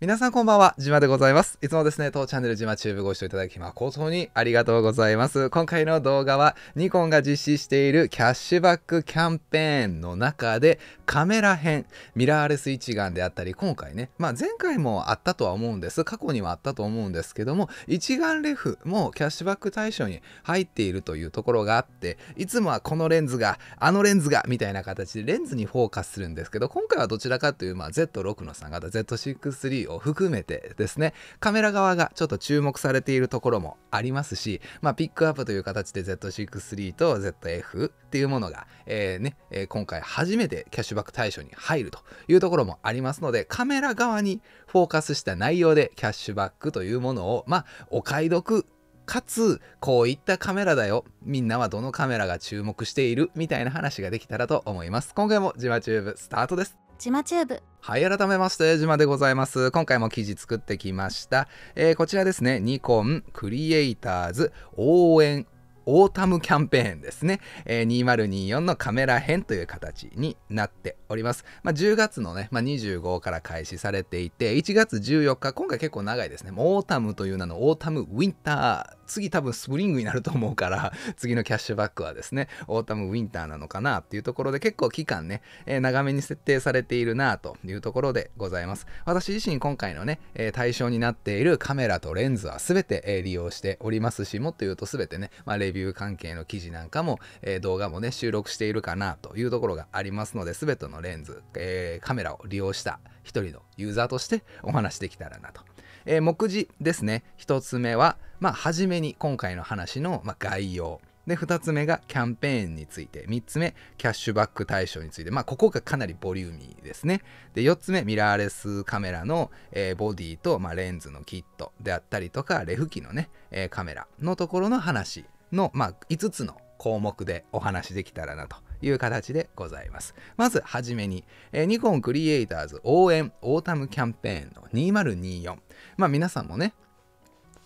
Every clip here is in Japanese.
皆さんこんばんは、じまでございます。いつもですね、当チャンネルじまチューブご視聴いただき、誠、本当にありがとうございます。今回の動画は、ニコンが実施しているキャッシュバックキャンペーンの中で、カメラ編、ミラーレス一眼であったり、今回ね、まあ前回もあったとは思うんです。過去にはあったと思うんですけども、一眼レフもキャッシュバック対象に入っているというところがあって、いつもはこのレンズが、あのレンズが、みたいな形でレンズにフォーカスするんですけど、今回はどちらかという、まあ、Z6 の3型、Z63、を含めてですね、カメラ側がちょっと注目されているところもありますし、まあ、ピックアップという形で Z63 と ZF っていうものが、えー、ね、えー、今回初めてキャッシュバック対象に入るというところもありますので、カメラ側にフォーカスした内容でキャッシュバックというものを、まあ、お買い得かつこういったカメラだよみんなはどのカメラが注目しているみたいな話ができたらと思います今回もジマチューブスタートですジマチューブはい、改めまして、江島でございます。今回も記事作ってきました。えー、こちらですね、ニコンクリエイターズ応援オータムキャンペーンですね、えー、2024のカメラ編という形になっております。まあ、10月のね、まあ、25から開始されていて、1月14日、今回結構長いですね。オータムという名のオータムウィンター、次多分スプリングになると思うから、次のキャッシュバックはですね、オータムウィンターなのかなっていうところで結構期間ね、えー、長めに設定されているなというところでございます。私自身今回のね、えー、対象になっているカメラとレンズは全て、え利用しておりますし、もっと言うと全てね、まあ、レビュー関係の記事なんかも、えー、動画もね収録しているかなというところがありますので全てのレンズ、えー、カメラを利用した一人のユーザーとしてお話できたらなと。えー、目次ですね1つ目は、まあ、初めに今回の話の、まあ、概要で2つ目がキャンペーンについて3つ目キャッシュバック対象についてまあここがかなりボリューミーですねで4つ目ミラーレスカメラの、えー、ボディと、まあ、レンズのキットであったりとかレフ機のね、えー、カメラのところの話の、まあ、5つの項目でお話できたらなという形でございます。まずはじめに、えー、ニコンクリエイターズ応援オータムキャンペーンの2024。まあ皆さんもね、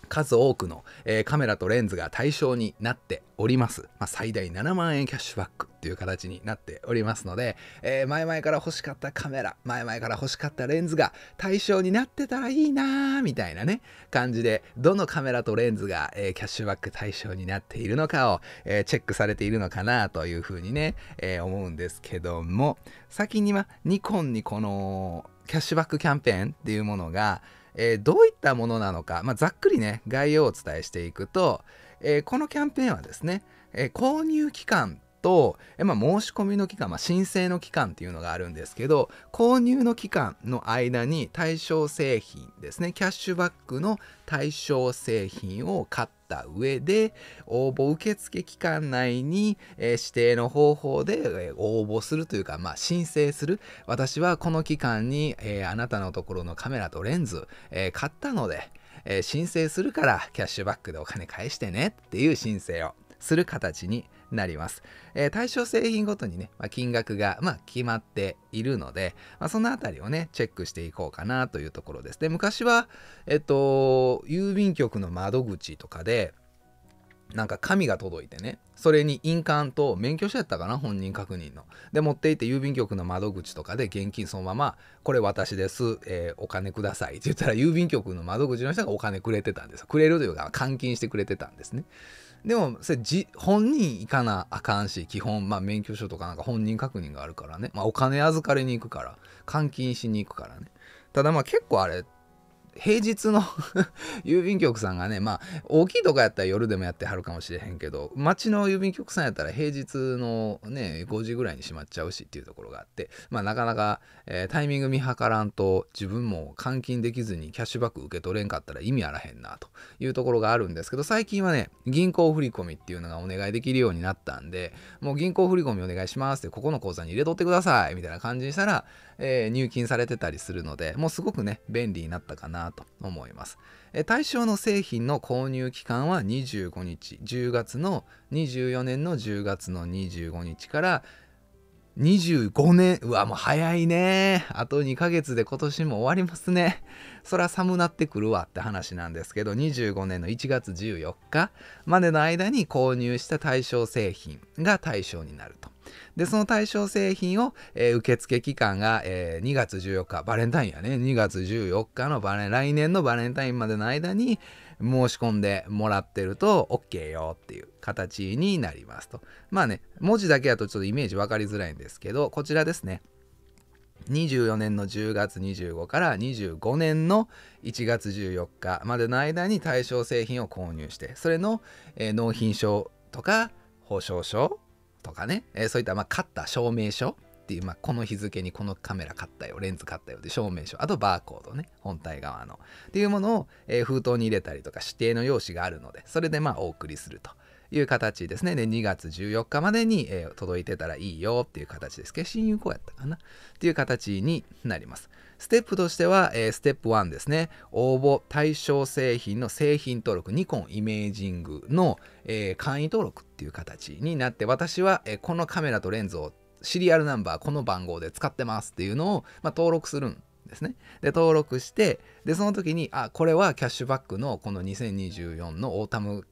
数多くの、えー、カメラとレンズが対象になっております。まあ、最大7万円キャッシュバックという形になっておりますので、えー、前々から欲しかったカメラ、前々から欲しかったレンズが対象になってたらいいなーみたいなね、感じで、どのカメラとレンズが、えー、キャッシュバック対象になっているのかを、えー、チェックされているのかなというふうにね、え思うんですけども、先に、はニコンにこの、キャッシュバックキャンペーンっていうものが、えー、どういったものなのか、まあ、ざっくりね概要をお伝えしていくと、えー、このキャンペーンはですね、えー、購入期間と、えまあ、申し込みの期間、まあ、申請の期間っていうのがあるんですけど購入の期間の間に対象製品ですねキャッシュバックの対象製品を買っった上で、応募受付期間内に、え指定の方法で、え応募するというか、まあ、申請する。私はこの期間に、えあなたのところのカメラとレンズ、え買ったので、え申請するからキャッシュバックでお金返してねっていう申請をする形になります。えー、対象製品ごとにね、まあ、金額が、まあ、決まっているので、まあ、そのあたりをね、チェックしていこうかなというところです。で、昔は、えっと、郵便局の窓口とかで、なんか紙が届いてね、それに印鑑と免許証やったかな、本人確認の。で、持っていって郵便局の窓口とかで現金そのまま、これ私です、えー、お金くださいって言ったら、郵便局の窓口の人がお金くれてたんです。くれるというか、換金してくれてたんですね。でもそれじ本人行かなあかんし基本まあ免許証とかなんか本人確認があるからね、まあ、お金預かりに行くから換金しに行くからねただまあ結構あれ平日の 郵便局さんがねまあ大きいとこやったら夜でもやってはるかもしれへんけど町の郵便局さんやったら平日のね5時ぐらいに閉まっちゃうしっていうところがあってまあなかなか、えー、タイミング見計らんと自分も換金できずにキャッシュバック受け取れんかったら意味あらへんなというところがあるんですけど最近はね銀行振込っていうのがお願いできるようになったんでもう銀行振込お願いしますってここの口座に入れとってくださいみたいな感じにしたらえー、入金されてたりするのでもうすごくね便利になったかなと思います、えー、対象の製品の購入期間は25日10月の24年の10月の25日から25年うわもう早いねあと2ヶ月で今年も終わりますねそりゃ寒なってくるわって話なんですけど25年の1月14日までの間に購入した対象製品が対象になるとで、その対象製品を、えー、受付期間が、えー、2月14日、バレンタインやね、2月14日のバレン、来年のバレンタインまでの間に申し込んでもらってると OK よっていう形になりますと。まあね、文字だけだとちょっとイメージ分かりづらいんですけど、こちらですね。24年の10月25から25年の1月14日までの間に対象製品を購入してそれの、えー、納品証とか保証書とかね、えー、そういったまあ買った証明書っていう、まあ、この日付にこのカメラ買ったよレンズ買ったよで証明書あとバーコードね本体側のっていうものを、えー、封筒に入れたりとか指定の用紙があるのでそれでまあお送りすると。いう形ですね。で、2月14日までに、えー、届いてたらいいよっていう形ですけど、親友校やったかなっていう形になります。ステップとしては、えー、ステップ1ですね。応募対象製品の製品登録、ニコンイメージングの、えー、簡易登録っていう形になって、私は、えー、このカメラとレンズをシリアルナンバー、この番号で使ってますっていうのを、まあ、登録するんですね。で、登録して、で、その時に、あ、これはキャッシュバックのこの2024のオータム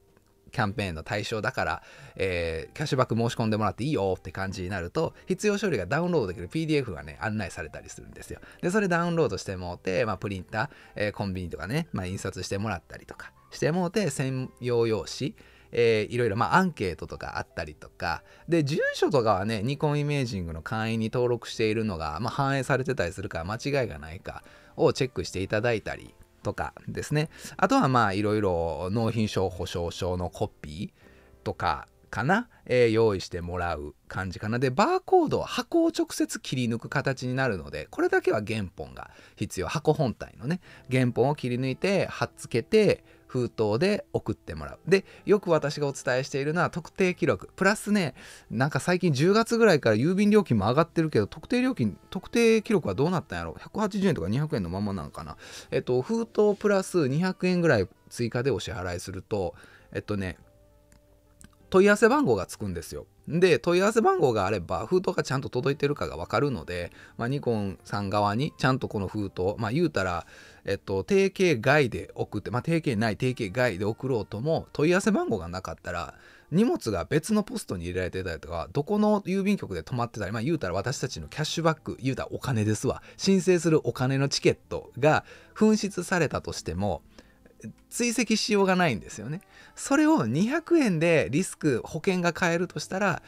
キャンペーンの対象だから、えー、キャッシュバック申し込んでもらっていいよって感じになると、必要書類がダウンロードできる PDF がね、案内されたりするんですよ。で、それダウンロードしてもうて、まあ、プリンター、えー、コンビニとかね、まあ、印刷してもらったりとかしてもうて、専用用紙、えー、いろいろ、まあ、アンケートとかあったりとか、で、住所とかはね、ニコンイメージングの会員に登録しているのが、まあ、反映されてたりするか間違いがないかをチェックしていただいたり、とかですね。あとはまあいろいろ納品証保証証のコピーとかかな、えー、用意してもらう感じかな。で、バーコードは箱を直接切り抜く形になるので、これだけは原本が必要。箱本体のね、原本を切り抜いて、貼っつけて、封筒で送ってもらう。で、よく私がお伝えしているのは特定記録。プラスね、なんか最近10月ぐらいから郵便料金も上がってるけど、特定料金、特定記録はどうなったんやろ ?180 円とか200円のままなんかな。えっと、封筒プラス200円ぐらい追加でお支払いすると、えっとね、問い合わせ番号がつくんですよ。で、問い合わせ番号があれば、封筒がちゃんと届いてるかがわかるので、まあ、ニコンさん側にちゃんとこの封筒、まあ、言うたら、えっと、定型外で送って、まあ、定型ない定型外で送ろうとも、問い合わせ番号がなかったら、荷物が別のポストに入れられてたりとか、どこの郵便局で止まってたり、まあ、言うたら私たちのキャッシュバック、言うたらお金ですわ。申請するお金のチケットが紛失されたとしても、追跡しようがないんですよね。それを200円でリスク保険が買えるとしたら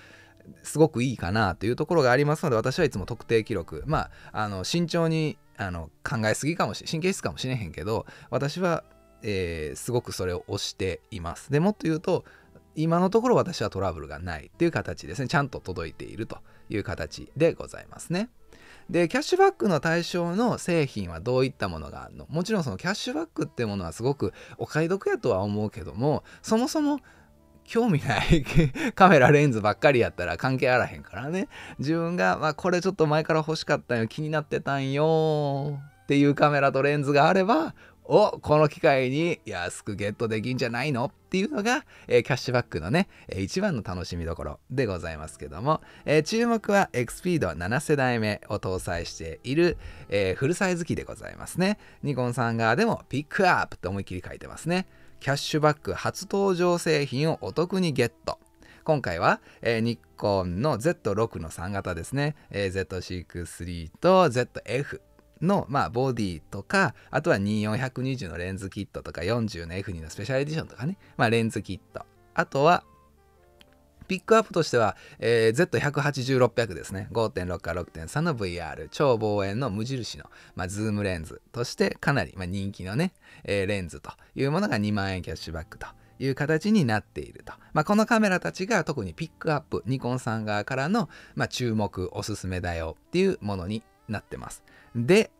すごくいいかなというところがありますので私はいつも特定記録まああの慎重にあの考えすぎかもしれ神経質かもしれへんけど私は、えー、すごくそれを推しています。でもっと言うと今のところ私はトラブルがないっていう形ですねちゃんと届いているという形でございますね。でキャッシュバックの対象の製品はどういったものがあるのもちろんそのキャッシュバックってものはすごくお買い得やとは思うけどもそもそも興味ない カメラレンズばっかりやったら関係あらへんからね自分が、まあ、これちょっと前から欲しかったんよ気になってたんよっていうカメラとレンズがあればをこの機会に安くゲットできんじゃないのっていうのが、えー、キャッシュバックのね、えー、一番の楽しみどころでございますけども、えー、注目は XPEED7 世代目を搭載している、えー、フルサイズ機でございますね。ニコンさん側でもピックアップと思いっきり書いてますね。キャッシュバック初登場製品をお得にゲット。今回は、えー、ニコンの Z6 の3型ですね、えー、Z63 と ZF の、まあ、ボディとか、あとは2 4 2 0のレンズキットとか、40の F2 のスペシャルエディションとかね、まあ、レンズキット。あとは、ピックアップとしては、えー、Z180600 ですね。5.6から6.3の VR、超望遠の無印の、まあ、ズームレンズとしてかなり、まあ、人気のね、えー、レンズというものが2万円キャッシュバックという形になっていると。まあ、このカメラたちが特にピックアップ、ニコンさん側からの、ま注目、おすすめだよっていうものになってます。で、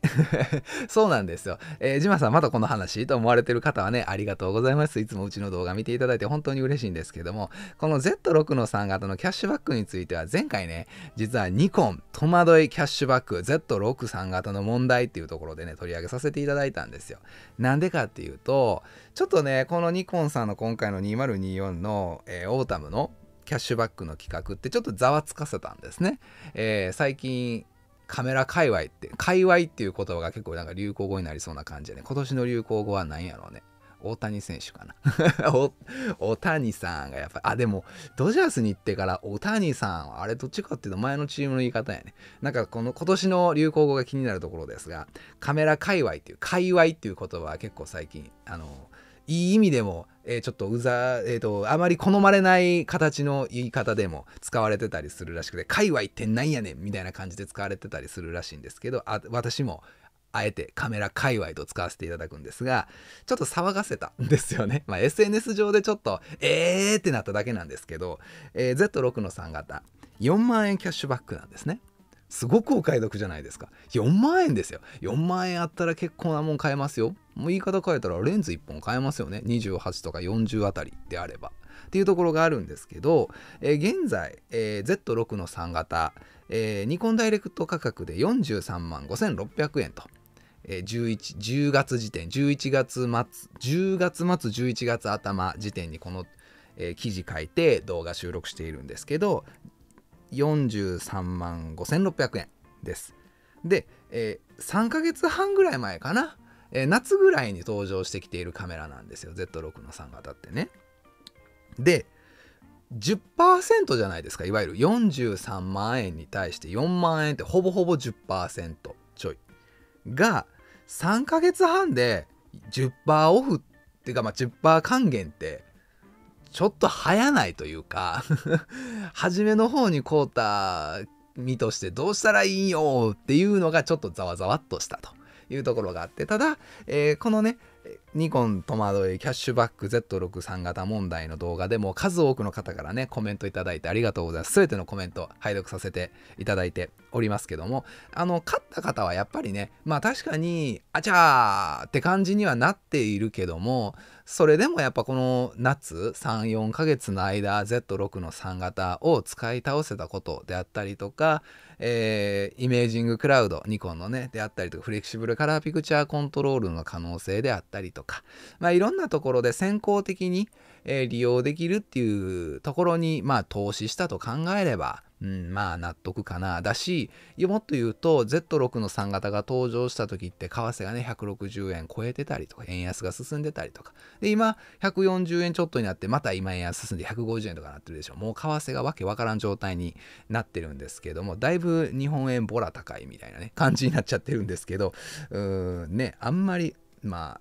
そうなんですよ。えー、ジマさん、まだこの話と思われてる方はね、ありがとうございます。いつもうちの動画見ていただいて本当に嬉しいんですけども、この Z6 の3型のキャッシュバックについては、前回ね、実はニコン、戸惑いキャッシュバック、Z63 型の問題っていうところでね、取り上げさせていただいたんですよ。なんでかっていうと、ちょっとね、このニコンさんの今回の2024の、えー、オータムのキャッシュバックの企画ってちょっとざわつかせたんですね。えー、最近カメラ界隈って、界隈っていう言葉が結構なんか流行語になりそうな感じでね、今年の流行語は何やろうね。大谷選手かな 大谷さんがやっぱり、あ、でも、ドジャースに行ってから大谷さん、は、あれどっちかっていうと前のチームの言い方やね。なんかこの今年の流行語が気になるところですが、カメラ界隈っていう、界隈っていう言葉は結構最近、あの、いい意味でもえー、ちょっとうざ、えーと、あまり好まれない形の言い方でも使われてたりするらしくて「界隈ってなんやねん」みたいな感じで使われてたりするらしいんですけどあ私もあえてカメラ界隈と使わせていただくんですが、ちょっと騒がせたんですよね。まあ、SNS 上でちょっと、えーってなっただけなんですけど、えー、Z6 の3型、4万円キャッシュバックなんですね。すごくお買い得じゃないですか。4万円ですよ。4万円あったら結構なもん買えますよ。もう言い方変えたらレンズ1本変えますよね28とか40あたりであればっていうところがあるんですけど、えー、現在、えー、Z6 の3型、えー、ニコンダイレクト価格で43万5600円と、えー、11 10月時点11月末10月末11月頭時点にこの、えー、記事書いて動画収録しているんですけど43万5600円ですで、えー、3ヶ月半ぐらい前かなえー、夏ぐらいに登場してきているカメラなんですよ Z6 の3型ってね。で10%じゃないですかいわゆる43万円に対して4万円ってほぼほぼ10%ちょいが3ヶ月半で10%オフっていうかまあ10%還元ってちょっと早ないというか 初めの方に買うた身としてどうしたらいいよっていうのがちょっとざわざわっとしたと。いうところがあって、ただ、えー、このね、ニコン戸惑いキャッシュバック Z63 型問題の動画でも数多くの方からね、コメントいただいてありがとうございます。全てのコメント拝読させていただいておりますけども、あの、勝った方はやっぱりね、まあ確かに、あちゃーって感じにはなっているけども、それでもやっぱこの夏34ヶ月の間 Z6 の3型を使い倒せたことであったりとか、えー、イメージングクラウドニコンのねであったりとかフレキシブルカラーピクチャーコントロールの可能性であったりとか、まあ、いろんなところで先行的に、えー、利用できるっていうところに、まあ、投資したと考えればうん、まあ納得かな。だし、もっと言うと、Z6 の3型が登場した時って、為替がね、160円超えてたりとか、円安が進んでたりとか。で、今、140円ちょっとになって、また今円安進んで150円とかなってるでしょ。もう為替がわけわからん状態になってるんですけども、だいぶ日本円ボラ高いみたいなね、感じになっちゃってるんですけど、うーん、ね、あんまり、まあ、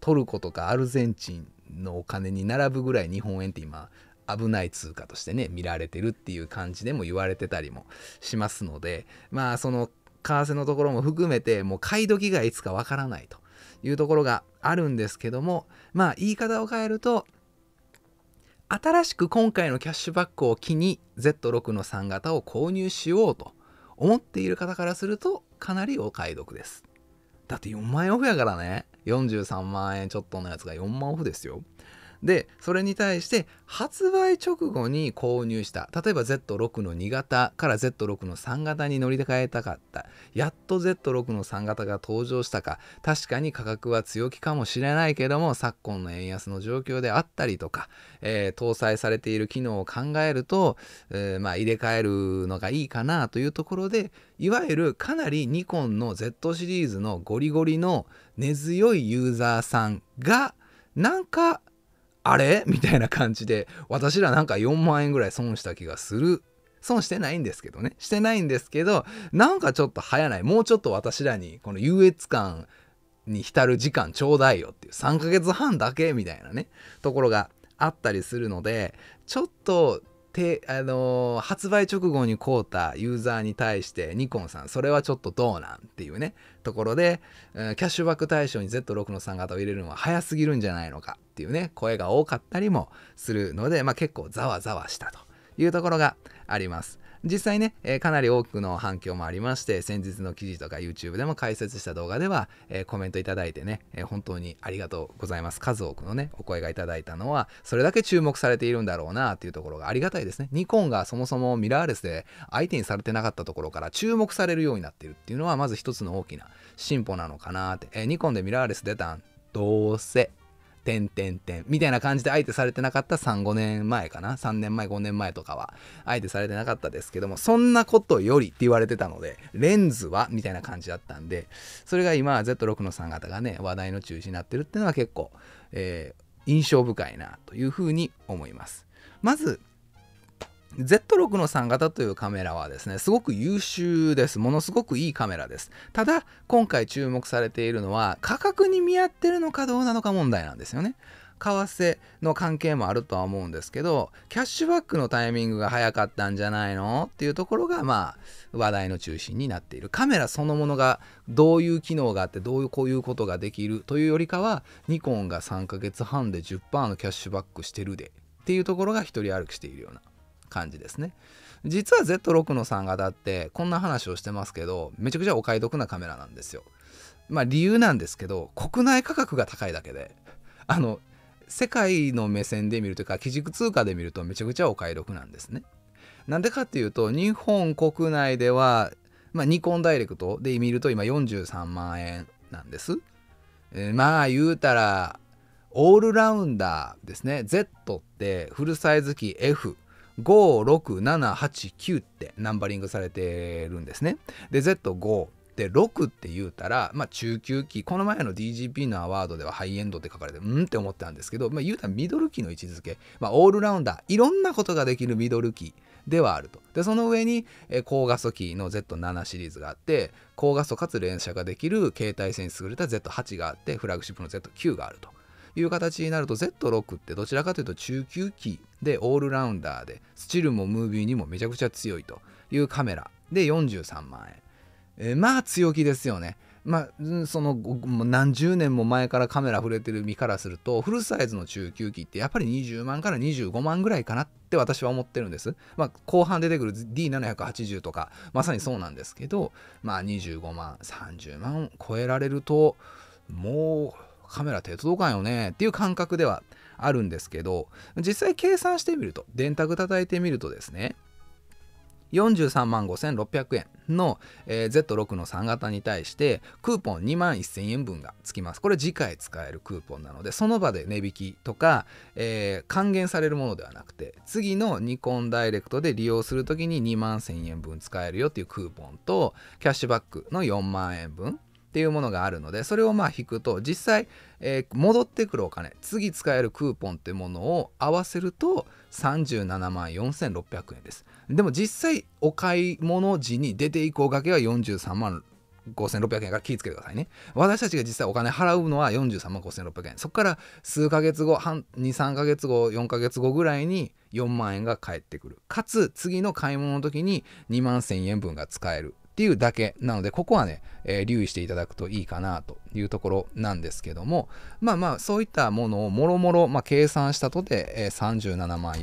トルコとかアルゼンチンのお金に並ぶぐらい日本円って今危ない通貨としてね見られてるっていう感じでも言われてたりもしますのでまあその為替のところも含めてもう買い時がいつかわからないというところがあるんですけどもまあ言い方を変えると新しく今回のキャッシュバックを機に Z6 の3型を購入しようと思っている方からするとかなりお買い得ですだって4万円オフやからね43万円ちょっとのやつが4万オフですよでそれに対して発売直後に購入した例えば Z6 の2型から Z6 の3型に乗り換えたかったやっと Z6 の3型が登場したか確かに価格は強気かもしれないけども昨今の円安の状況であったりとか、えー、搭載されている機能を考えると、えー、まあ、入れ替えるのがいいかなというところでいわゆるかなりニコンの Z シリーズのゴリゴリの根強いユーザーさんがなんかあれ みたいな感じで、私らなんか4万円ぐらい損した気がする。損してないんですけどね。してないんですけど、なんかちょっと早ない。もうちょっと私らに、この優越感に浸る時間ちょうだいよっていう、3ヶ月半だけみたいなね、ところがあったりするので、ちょっとて、あのー、発売直後に買うたユーザーに対してニコンさんそれはちょっとどうなんっていうねところで、うん、キャッシュバック対象に Z6 の3型を入れるのは早すぎるんじゃないのかっていうね声が多かったりもするので、まあ、結構ざわざわしたというところがあります。実際ね、えー、かなり多くの反響もありまして先日の記事とか YouTube でも解説した動画では、えー、コメントいただいてね、えー、本当にありがとうございます数多くのねお声がいただいたのはそれだけ注目されているんだろうなっていうところがありがたいですねニコンがそもそもミラーレスで相手にされてなかったところから注目されるようになっているっていうのはまず一つの大きな進歩なのかなって、えニコンでミラーレス出たんどうせ点点点みたいな感じで相手されてなかった35年前かな3年前5年前とかは相手されてなかったですけどもそんなことよりって言われてたのでレンズはみたいな感じだったんでそれが今 Z6 の3型がね話題の中心になってるっていうのは結構、えー、印象深いなというふうに思いますまず Z6 の3型というカメラはですね、すごく優秀です。ものすごくいいカメラです。ただ、今回注目されているのは、価格に見合ってるのかどうなのか問題なんですよね。為替の関係もあるとは思うんですけど、キャッシュバックのタイミングが早かったんじゃないのっていうところが、まあ、話題の中心になっている。カメラそのものがどういう機能があって、どういうこういうことができるというよりかは、ニコンが3ヶ月半で10%のキャッシュバックしてるでっていうところが一人歩きしているような。感じですね。実は Z6 の3型ってこんな話をしてますけどめちゃくちゃお買い得なカメラなんですよ。まあ理由なんですけど国内価格が高いだけであの世界の目線で見るというか基軸通貨で見るとめちゃくちゃお買い得なんですね。なんでかっていうと日本国内では、まあ、ニコンダイレクトで見ると今43万円なんです。えまあ言うたらオールラウンダーですね Z ってフルサイズ機 F 56789ってナンバリングされてるんですね。で Z5 で6って言うたら、まあ、中級期この前の DGP のアワードではハイエンドって書かれてうんって思ったんですけど、まあ、言うたらミドル期の位置づけ、まあ、オールラウンダーいろんなことができるミドル期ではあるとでその上に、高画素機の Z7 シリーズがあって高画素かつ連射ができる携帯性に優れた Z8 があってフラグシップの Z9 があるという形になると Z6 ってどちらかというと中級機でオールラウンダーでスチルもムービーにもめちゃくちゃ強いというカメラで43万円。えー、まあ強気ですよね。まあ、その何十年も前からカメラ触れてる身からするとフルサイズの中級機ってやっぱり20万から25万ぐらいかなって私は思ってるんです、まあ、後半出てくる D780 とかまさにそうなんですけど、まあ、25万30万超えられるともうカメラ手届かんよねっていう感覚ではあるんですけど実際計算してみると電卓叩いてみるとですね43万5600円の、えー、Z6 の3型に対してクーポン2万1000円分がつきます。これ次回使えるクーポンなのでその場で値引きとか、えー、還元されるものではなくて次のニコンダイレクトで利用するときに2万1000円分使えるよっていうクーポンとキャッシュバックの4万円分っていうものがあるのでそれをまあ引くと実際、えー、戻ってくるお金次使えるクーポンっていうものを合わせると37万4600円ですでも実際お買い物時に出ていくおかけは43万5600円から気をつけてくださいね。私たちが実際お金払うのは43万5600円。そこから数ヶ月後、2、3ヶ月後、4ヶ月後ぐらいに4万円が返ってくる。かつ、次の買い物の時に2万1000円分が使える。っていうだけなので、ここはね、えー、留意していただくといいかなというところなんですけども、まあまあ、そういったものをもろもろ、計算したとで、えー、37万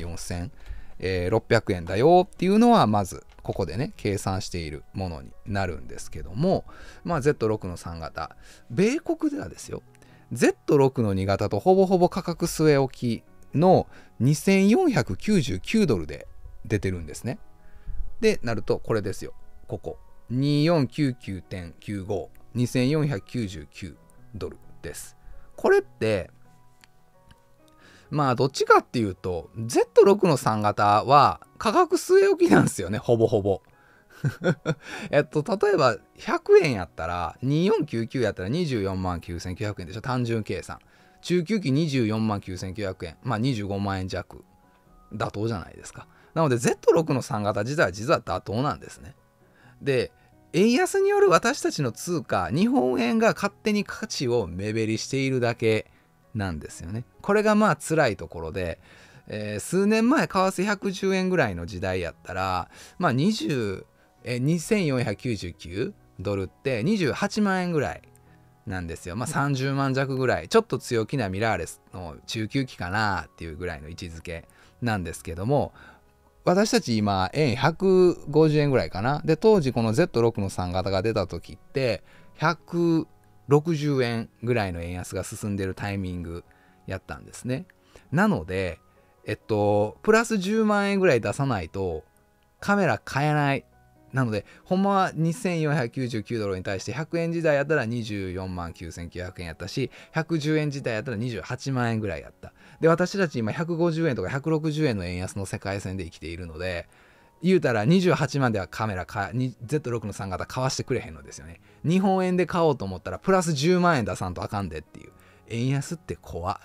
4600、円だよっていうのは、まず、ここでね、計算しているものになるんですけども、まあ、Z6 の3型、米国ではですよ、Z6 の2型とほぼほぼ価格据え置きの2499ドルで出てるんですね。で、なると、これですよ、ここ。2499.95 2499ドルです。これってまあどっちかっていうと Z6 の3型は価格据え置きなんですよねほぼほぼ。えっと例えば100円やったら2499やったら24万9900円でしょ単純計算。中級期24万9900円まあ25万円弱妥当じゃないですか。なので Z6 の3型自体は実は妥当なんですね。で円安による私たちの通貨日本円が勝手に価値を目減りしているだけなんですよね。これがまあ辛いところで、えー、数年前為替110円ぐらいの時代やったらまあ20え2499ドルって28万円ぐらいなんですよ。まあ30万弱ぐらいちょっと強気なミラーレスの中級期かなっていうぐらいの位置づけなんですけども私たち今、円150円ぐらいかな。で、当時この Z6 の3型が出た時って、160円ぐらいの円安が進んでるタイミングやったんですね。なので、えっと、プラス10万円ぐらい出さないと、カメラ買えない。なので、ほんまは2499ドルに対して100円時代やったら24万9900円やったし、110円時代やったら28万円ぐらいやった。で、私たち今150円とか160円の円安の世界線で生きているので、言うたら28万ではカメラか Z6 の3型買わしてくれへんのですよね。日本円で買おうと思ったらプラス10万円出さんとあかんでっていう。円安って怖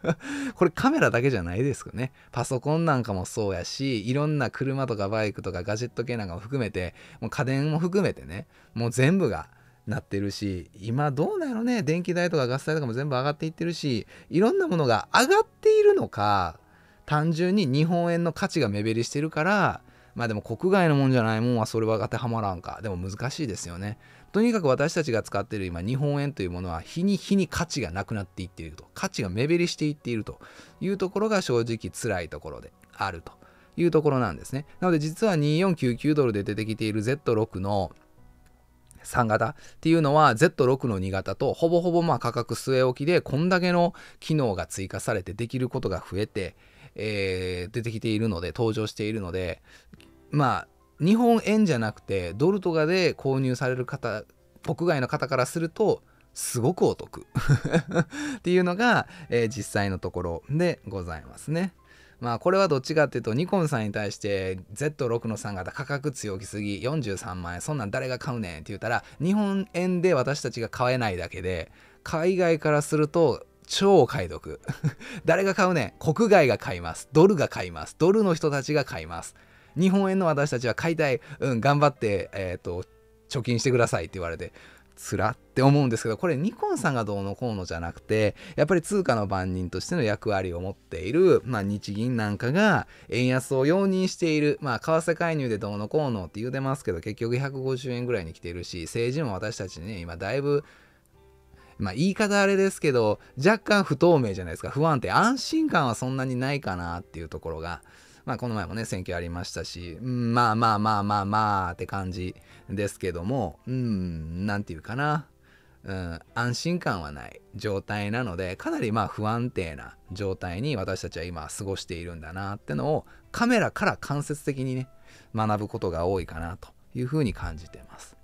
これカメラだけじゃないですよね。パソコンなんかもそうやし、いろんな車とかバイクとかガジェット系なんかも含めて、もう家電も含めてね、もう全部がなってるし今どうなのね電気代とかガス代とかも全部上がっていってるしいろんなものが上がっているのか単純に日本円の価値が目減りしてるからまあでも国外のもんじゃないもんはそれは当てはまらんかでも難しいですよねとにかく私たちが使っている今日本円というものは日に日に価値がなくなっていっていると価値が目減りしていっているというところが正直辛いところであるというところなんですねなので実は2499ドルで出てきている Z6 の3型っていうのは Z6 の2型とほぼほぼまあ価格据え置きでこんだけの機能が追加されてできることが増えて、えー、出てきているので登場しているのでまあ日本円じゃなくてドルとかで購入される方国外の方からするとすごくお得 っていうのが、えー、実際のところでございますね。まあこれはどっちかっていうとニコンさんに対して Z6 の3型価格強気すぎ43万円そんなん誰が買うねんって言ったら日本円で私たちが買えないだけで海外からすると超買い得 誰が買うねん国外が買いますドルが買いますドルの人たちが買います日本円の私たちは買いたいうん頑張ってえー、と貯金してくださいって言われてつらって思うんですけどこれニコンさんがどうのこうのじゃなくてやっぱり通貨の番人としての役割を持っている、まあ、日銀なんかが円安を容認している、まあ、為替介入でどうのこうのって言うてますけど結局150円ぐらいに来てるし政治も私たちね今だいぶまあ、言い方あれですけど若干不透明じゃないですか不安定安心感はそんなにないかなっていうところがまあこの前もね、選挙ありましたし、うん、まあまあまあまあまあって感じですけども、うん、なんていうかな、うん、安心感はない状態なので、かなりまあ不安定な状態に私たちは今過ごしているんだなってのをカメラから間接的にね、学ぶことが多いかなというふうに感じてます。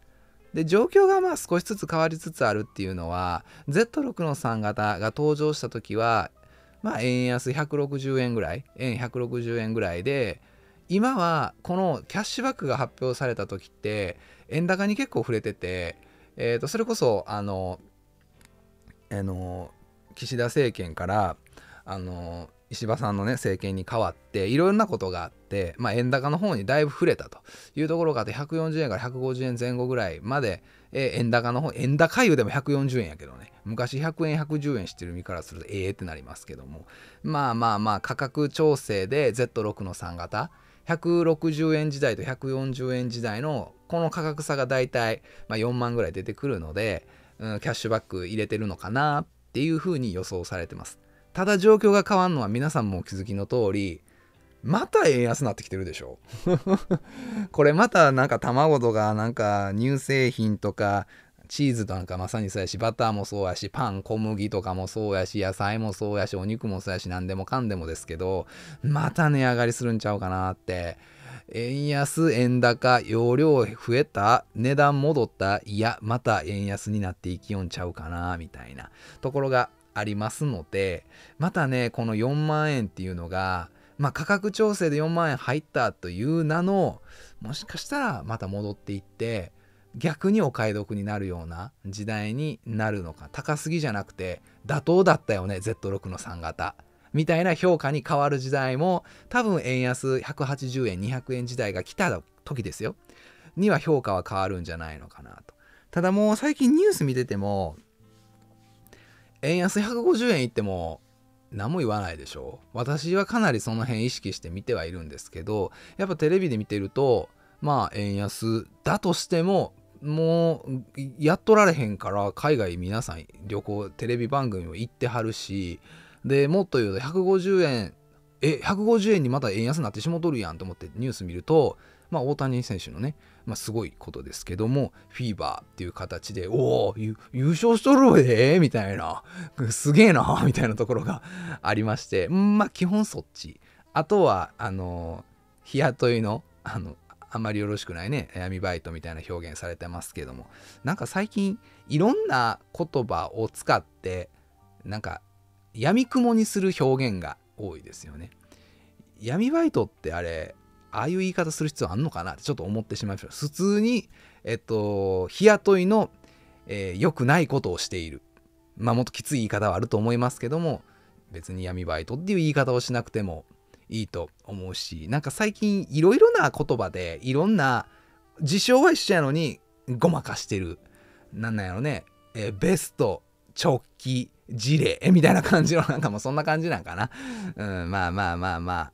で状況がまあ少しずつ変わりつつあるっていうのは Z6 の3型が登場した時はまあ、円安160円ぐらい、円160円ぐらいで、今はこのキャッシュバックが発表された時って、円高に結構触れてて、えー、とそれこそ、あの、あの、岸田政権から、あの、石破さんのね、政権に変わって、いろんなことがあって、まあ、円高の方にだいぶ触れたというところがあって、140円から150円前後ぐらいまで、えー、円高の方、円高油でも140円やけどね。昔100円、110円してる身からするとええー、ってなりますけども。まあまあまあ、価格調整で Z6 の3型。160円時代と140円時代のこの価格差が大体、まあ、4万ぐらい出てくるので、うん、キャッシュバック入れてるのかなっていうふうに予想されてます。ただ状況が変わるのは皆さんもお気づきの通り、また円安なってきてるでしょ これまたなんか卵とかなんか乳製品とかチーズなんかまさにそうやしバターもそうやしパン小麦とかもそうやし野菜もそうやしお肉もそうやし何でもかんでもですけどまた値上がりするんちゃうかなって円安円高容量増えた値段戻ったいやまた円安になっていきよんちゃうかなみたいなところがありますのでまたねこの4万円っていうのがまあ、価格調整で4万円入ったという名の、もしかしたらまた戻っていって、逆にお買い得になるような時代になるのか、高すぎじゃなくて、妥当だったよね、Z6 の3型。みたいな評価に変わる時代も、多分円安180円、200円時代が来た時ですよ。には評価は変わるんじゃないのかなと。ただもう最近ニュース見てても、円安150円いっても何も言わないでしょ私はかなりその辺意識して見てはいるんですけどやっぱテレビで見てるとまあ円安だとしてももうやっとられへんから海外皆さん旅行テレビ番組も行ってはるしでもっと言うと150円え150円にまた円安になってしもとるやんと思ってニュース見るとまあ大谷選手のねまあ、すごいことですけども、フィーバーっていう形で、おお、優勝しとるでみたいな、すげえなみたいなところが ありまして、まあ、基本そっち。あとは、あの、日雇いの、あの、あんまりよろしくないね、闇バイトみたいな表現されてますけども、なんか最近、いろんな言葉を使って、なんか、闇雲にする表現が多いですよね。闇バイトってあれああいう言い方する必要あんのかなってちょっと思ってしまいました。普通に、えっと、日雇いの、えー、良くないことをしている。まあ、もっときつい言い方はあると思いますけども、別に闇バイトっていう言い方をしなくてもいいと思うし、なんか最近いろいろな言葉で、いろんな事象は一緒やのに、ごまかしてる。なんなんやろね。えー、ベスト、直帰、事例みたいな感じのなんかもうそんな感じなんかな。うん、まあまあまあまあ、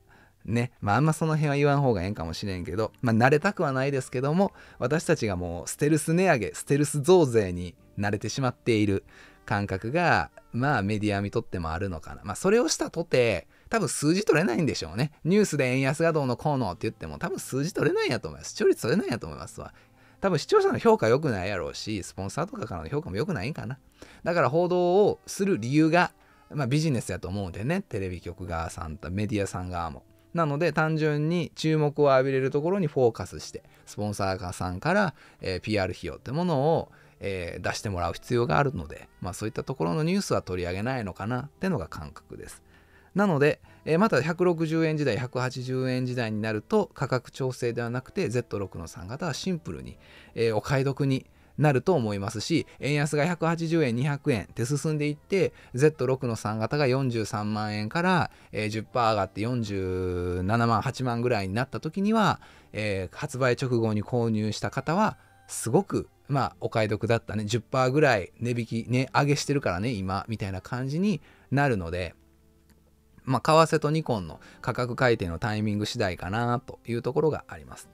ね。まあ、あんまその辺は言わん方がええんかもしれんけど、まあ、慣れたくはないですけども、私たちがもうステルス値上げ、ステルス増税に慣れてしまっている感覚が、まあ、メディアにとってもあるのかな。まあ、それをしたとて、多分数字取れないんでしょうね。ニュースで円安がどうのこうのって言っても、多分数字取れないんやと思います。視聴率取れないんやと思いますわ。多分視聴者の評価良くないやろうし、スポンサーとかからの評価も良くないんかな。だから報道をする理由が、まあ、ビジネスやと思うんでね、テレビ局側さんとメディアさん側も。なので単純に注目を浴びれるところにフォーカスしてスポンサーさんから、えー、PR 費用ってものを、えー、出してもらう必要があるので、まあ、そういったところのニュースは取り上げないのかなってのが感覚です。なので、えー、また160円時代180円時代になると価格調整ではなくて Z6 の3型はシンプルに、えー、お買い得になると思いますし、円安が180円、200円って進んでいって、Z6 の3型が43万円から、ー、10%上がって47万、8万ぐらいになった時には、えー、発売直後に購入した方は、すごく、まあ、お買い得だったね。10%ぐらい値引き、値上げしてるからね、今、みたいな感じになるので、まあ、為替とニコンの価格改定のタイミング次第かなというところがあります。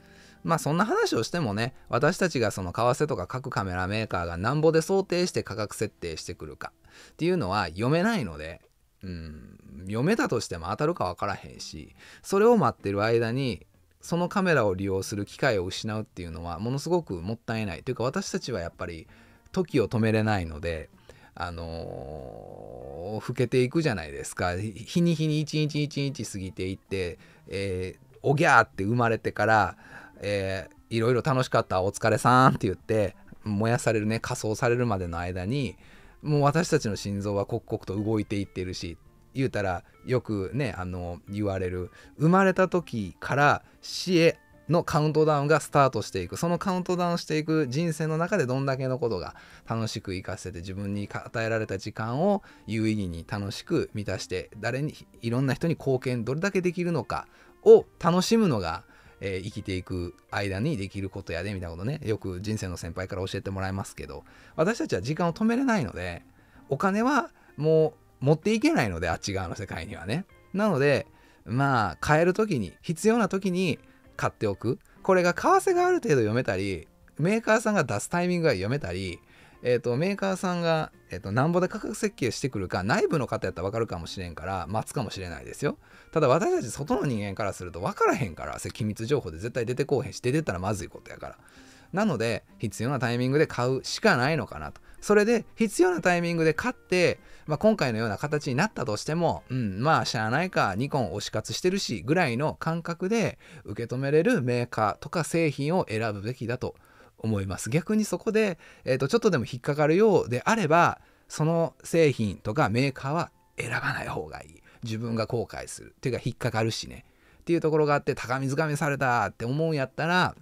まあそんな話をしてもね、私たちがその為替とか各カメラメーカーがなんぼで想定して価格設定してくるかっていうのは読めないので、うん、読めたとしても当たるか分からへんし、それを待ってる間にそのカメラを利用する機会を失うっていうのはものすごくもったいないというか私たちはやっぱり時を止めれないのであのー、老けていくじゃないですか日に日に一日一日過ぎていって、えー、おぎゃーって生まれてからえー、いろいろ楽しかった、お疲れさんって言って、燃やされるね、仮装されるまでの間に、もう私たちの心臓は刻々と動いていってるし、言うたら、よくね、あの、言われる、生まれた時から死へのカウントダウンがスタートしていくそのカウントダウンしていく人生の中でどんだけのことが楽しく生かせて自分に与えられた時間を有意義に楽しく満たして誰にいろんな人に貢献どれだけできるのかを楽しむのがえー、生きていく間にできることやでみたいなことねよく人生の先輩から教えてもらいますけど私たちは時間を止めれないのでお金はもう持っていけないのであっち側の世界にはねなのでまあ買える時に必要な時に買っておくこれが為替がある程度読めたりメーカーさんが出すタイミングが読めたりえーと、メーカーさんが、えーと、なんぼで価格設計してくるか内部の方やったら分かるかもしれんから待つかもしれないですよただ私たち外の人間からすると分からへんからせき機密情報で絶対出てこうへんし出てったらまずいことやからなので必要なタイミングで買うしかないのかなとそれで必要なタイミングで買って、まあ、今回のような形になったとしても、うん、まあしゃあないかニコン推し活してるしぐらいの感覚で受け止めれるメーカーとか製品を選ぶべきだと思います逆にそこで、えーと、ちょっとでも引っかかるようであればその製品とかメーカーは選ばない方がいい自分が後悔するっていうか引っかかるしねっていうところがあって高みづかみされたって思うんやったら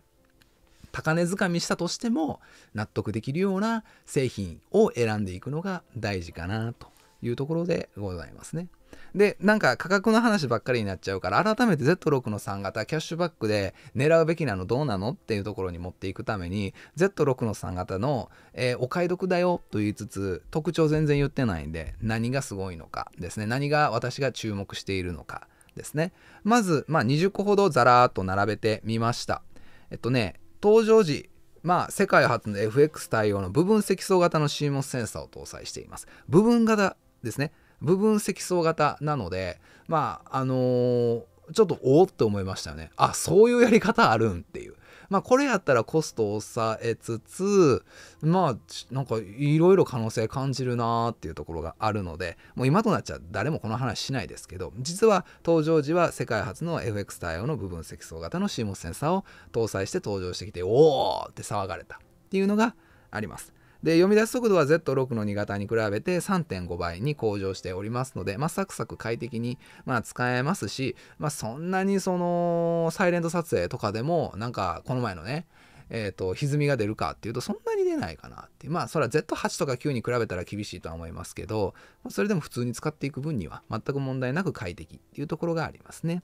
高値づかみしたとしても納得できるような製品を選んでいくのが大事かなというところでございますね。で、なんか価格の話ばっかりになっちゃうから、改めて Z6 の3型、キャッシュバックで狙うべきなのどうなのっていうところに持っていくために、Z6 の3型の、えー、お買い得だよと言いつつ、特徴全然言ってないんで、何がすごいのかですね。何が私が注目しているのかですね。まず、まあ、20個ほどザラーっと並べてみました。えっとね、登場時、まあ、世界初の FX 対応の部分積層型の CMOS センサーを搭載しています。部分型ですね。部分積層型なのでまああのー、ちょっとおおって思いましたよねあそういうやり方あるんっていうまあこれやったらコストを抑えつつまあなんかいろいろ可能性感じるなーっていうところがあるのでもう今となっちゃ誰もこの話しないですけど実は登場時は世界初の FX 対応の部分積層型の CMOS センサーを搭載して登場してきておおって騒がれたっていうのがあります。で読み出す速度は Z6 の2型に比べて3.5倍に向上しておりますので、まあ、サクサク快適に、まあ、使えますし、まあ、そんなにそのサイレント撮影とかでもなんかこの前のねえーと、歪みが出るかっていうとそんなに出ないかなってまあそれは Z8 とか9に比べたら厳しいとは思いますけどそれでも普通に使っていく分には全く問題なく快適っていうところがありますね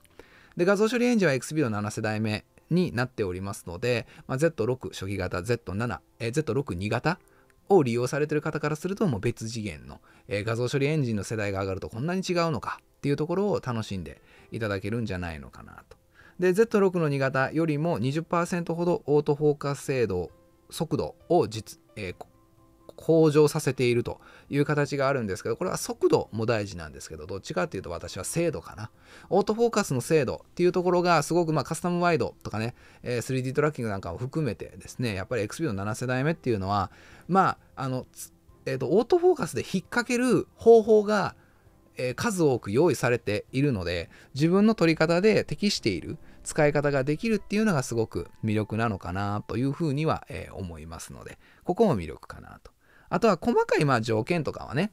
で画像処理エンジンは XB の7世代目になっておりますので、まあ、Z6 初期型 Z7、え Z62 型を利用されてる方からするともう別次元の、えー、画像処理エンジンの世代が上がるとこんなに違うのかっていうところを楽しんでいただけるんじゃないのかなと。で Z6 の2型よりも20%ほどオートフォーカス精度速度を実、えー、向上させているという形があるんですけど、これは速度も大事なんですけど、どっちかっていうと私は精度かな。オートフォーカスの精度っていうところがすごくまあカスタムワイドとかね、え 3D トラッキングなんかも含めてですね、やっぱり XP の7世代目っていうのは、まあ、あの、えっ、ー、と、オートフォーカスで引っ掛ける方法がえ数多く用意されているので自分の取り方で適している使い方ができるっていうのがすごく魅力なのかなというふうには、え思いますのでここも魅力かなとあとは細かいまあ条件とかはね、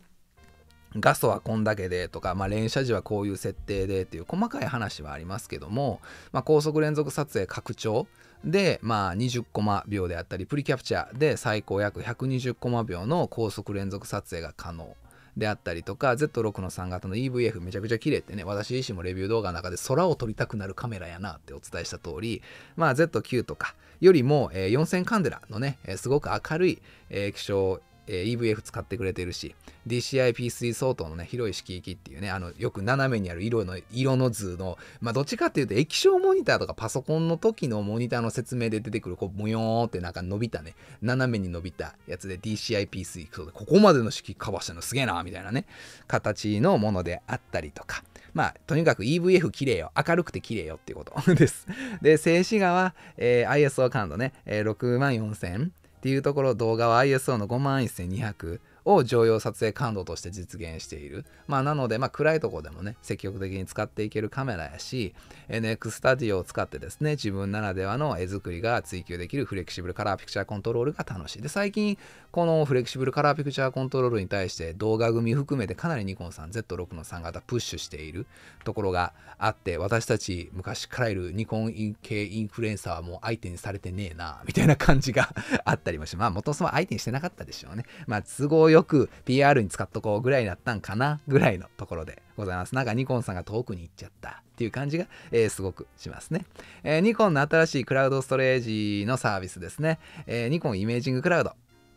ガストはこんだけでとか、まあ、連射時はこういう設定でっていう細かい話はありますけども、まあ、高速連続撮影拡張で、まあ、20コマ秒であったりプリキャプチャーで最高約120コマ秒の高速連続撮影が可能であったりとか Z6 の3型の EVF めちゃくちゃ綺麗ってね私自身もレビュー動画の中で空を撮りたくなるカメラやなってお伝えした通り、まあ、Z9 とかよりも、えー、4000カンデラのね、えー、すごく明るい、えー、気象え EVF 使ってくれてるし DCI-P3 相当のね広い色域っていうねあのよく斜めにある色の色の図のまあどっちかっていうと液晶モニターとかパソコンの時のモニターの説明で出てくるこうムヨーってなんか伸びたね斜めに伸びたやつで DCI-P3 ここまでの式カバーしたのすげえなみたいなね形のものであったりとかまあ、とにかく EVF 綺麗よ。明るくて綺麗よっていうことです。で、静止画は、えー、ISO 感度ね、えー、64,000っていうところ動画は ISO の51200を常用撮影感度として実現している。まあ、なので、まあ、暗いとこでもね、積極的に使っていけるカメラやし、NX スタィオを使ってですね、自分ならではの絵作りが追求できるフレキシブルカラーピクチャーコントロールが楽しい。で、最近、このフレキシブルカラーピクチャーコントロールに対して動画組含めてかなりニコンさん Z6 の3型プッシュしているところがあって、私たち昔からいるニコン系インフルエンサーはもう相手にされてねえな、みたいな感じがあったりもして、まあ、元々相手にしてなかったでしょうね。まあ、都合よく PR に使っとこうぐらいだったんかなぐらいのところでございます。なんかニコンさんが遠くに行っちゃったっていう感じが、えー、すごくしますね、えー、ニコンの新しいクラウドストレージのサービスですね。えー、ニコンイメージングクラウド。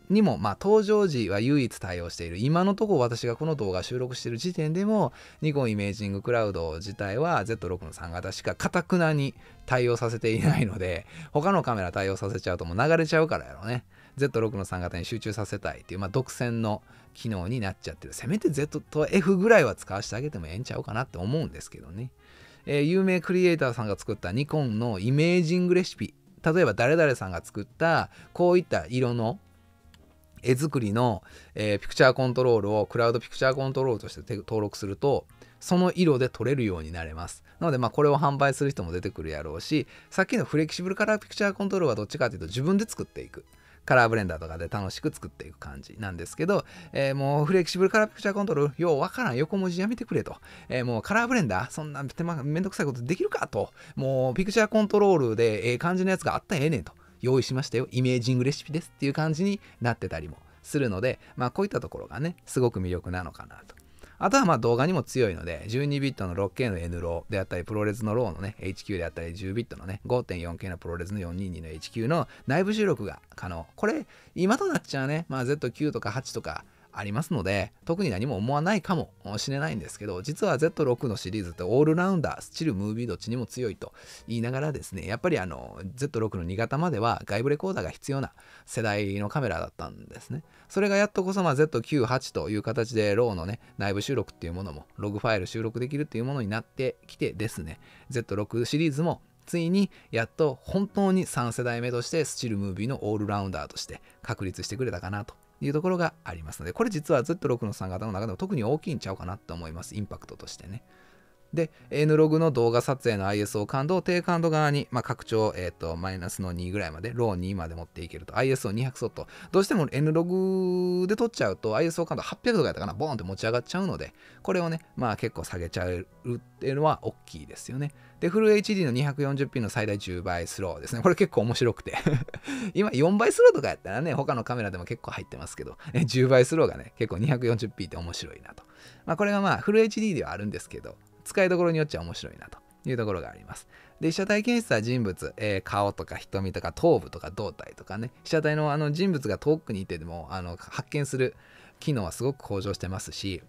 にも、まあ、登場時は唯一対応している今のところ私がこの動画収録している時点でもニコンイメージングクラウド自体は Z6 の3型しかかたくなに対応させていないので他のカメラ対応させちゃうともう流れちゃうからやろうね Z6 の3型に集中させたいっていう、まあ、独占の機能になっちゃってる。せめて Z と F ぐらいは使わせてあげてもええんちゃうかなって思うんですけどね。えー、有名クリエイターさんが作ったニコンのイメージングレシピ。例えば誰々さんが作ったこういった色の絵作りの、えー、ピクチャーコントロールをクラウドピクチャーコントロールとして登録するとその色で撮れるようになれます。なので、まあ、これを販売する人も出てくるやろうし、さっきのフレキシブルカラーピクチャーコントロールはどっちかというと自分で作っていく。カラーブレンダーとかで楽しく作っていく感じなんですけど、えー、もうフレキシブルカラーピクチャーコントロール、ようわからん横文字やめてくれと。えー、もうカラーブレンダー、そんな手間めんどくさいことできるかと。もうピクチャーコントロールでええ感じのやつがあったらええねんと。用意しましたよ。イメージングレシピですっていう感じになってたりもするので、まあこういったところがね、すごく魅力なのかなと。あとはまあ動画にも強いので、12ビットの 6K の N ローであったり、プロレスのローのね、HQ であったり、10ビットのね、5.4K のプロレスの422の HQ の内部収録が可能。これ、今となっちゃうね、まあ Z9 とか8とか、ありますので特に何も思わないかもしれないんですけど実は Z6 のシリーズってオールラウンダースチルムービーどっちにも強いと言いながらですねやっぱりあの Z6 の2型までは外部レコーダーが必要な世代のカメラだったんですねそれがやっとこそま Z98 という形でローのね内部収録っていうものもログファイル収録できるっていうものになってきてですね Z6 シリーズもついにやっと本当に3世代目としてスチルムービーのオールラウンダーとして確立してくれたかなというところがありますので、これ実は Z6 の3型の中でも特に大きいんちゃうかなと思います。インパクトとしてね。で、N ログの動画撮影の ISO 感度を低感度側に、まあ、拡張、えっ、ー、と、マイナスの2ぐらいまで、ロー2まで持っていけると、ISO200 ソット。どうしても N ログで撮っちゃうと、ISO 感度800とかやったかな、ボーンって持ち上がっちゃうので、これをね、まあ結構下げちゃうっていうのは大きいですよね。で、フル HD の 240p の最大10倍スローですね。これ結構面白くて 今4倍スローとかやったらね、他のカメラでも結構入ってますけど、10 倍スローがね、結構 240p って面白いなと。まあこれがまあフル HD ではあるんですけど、使いどころによっちゃ面白いなというところがあります。で、被写体検出は人物、えー、顔とか瞳とか頭部とか胴体とかね、被写体のあの人物が遠くにいてでもあの発見する機能はすごく向上してますし、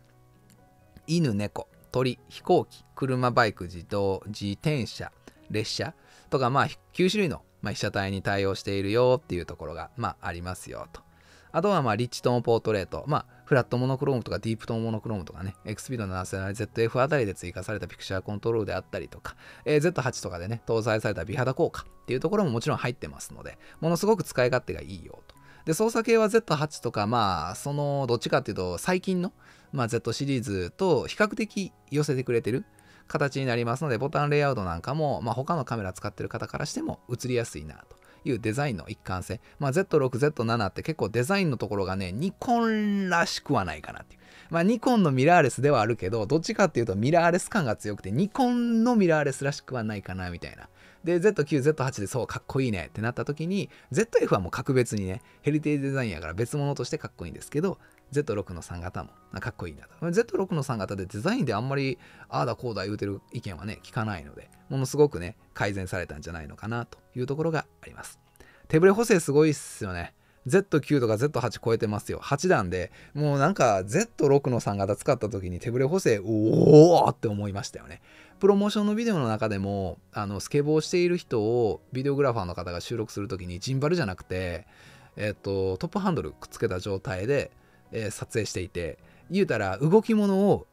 犬、猫、鳥、飛行機、車、バイク、自動、自転車、列車とか、まあ、9種類の、まあ、被写体に対応しているよっていうところが、まあ、ありますよと。あとは、まあ、リッチトーンポートレート。まあ、フラットモノクロームとかディープトンモノクロームとかね、XP の 77ZF あたりで追加されたピクチャーコントロールであったりとか、えー、Z8 とかでね、搭載された美肌効果っていうところももちろん入ってますので、ものすごく使い勝手がいいよと。で、操作系は Z8 とか、まあ、その、どっちかっていうと、最近の、まあ、Z シリーズと比較的寄せてくれてる形になりますので、ボタンレイアウトなんかも、まあ、他のカメラ使ってる方からしても映りやすいなと。いうデザインの一貫性。まあ、Z6、Z7 って結構デザインのところがね、ニコンらしくはないかなっていう。まあ、ニコンのミラーレスではあるけど、どっちかっていうとミラーレス感が強くて、ニコンのミラーレスらしくはないかな、みたいな。で、Z9、Z8 でそう、かっこいいねってなった時に、ZF はもう格別にね、ヘリテージデザインやから別物としてかっこいいんですけど、Z6 の3型もかっこいいなと。Z6 の3型でデザインであんまりああだこうだ言うてる意見はね、聞かないので、ものすごくね、改善されたんじゃないのかなというところがあります。手ブレ補正すごいっすよね。Z9 とか Z8 超えてますよ。8段で、もうなんか Z6 の3型使った時に手ブレ補正、おおって思いましたよね。プロモーションのビデオの中でも、あの、スケボーしている人をビデオグラファーの方が収録する時にジンバルじゃなくて、えっ、と、トップハンドルくっつけた状態で、えー、撮影していて、言うたら動き物を、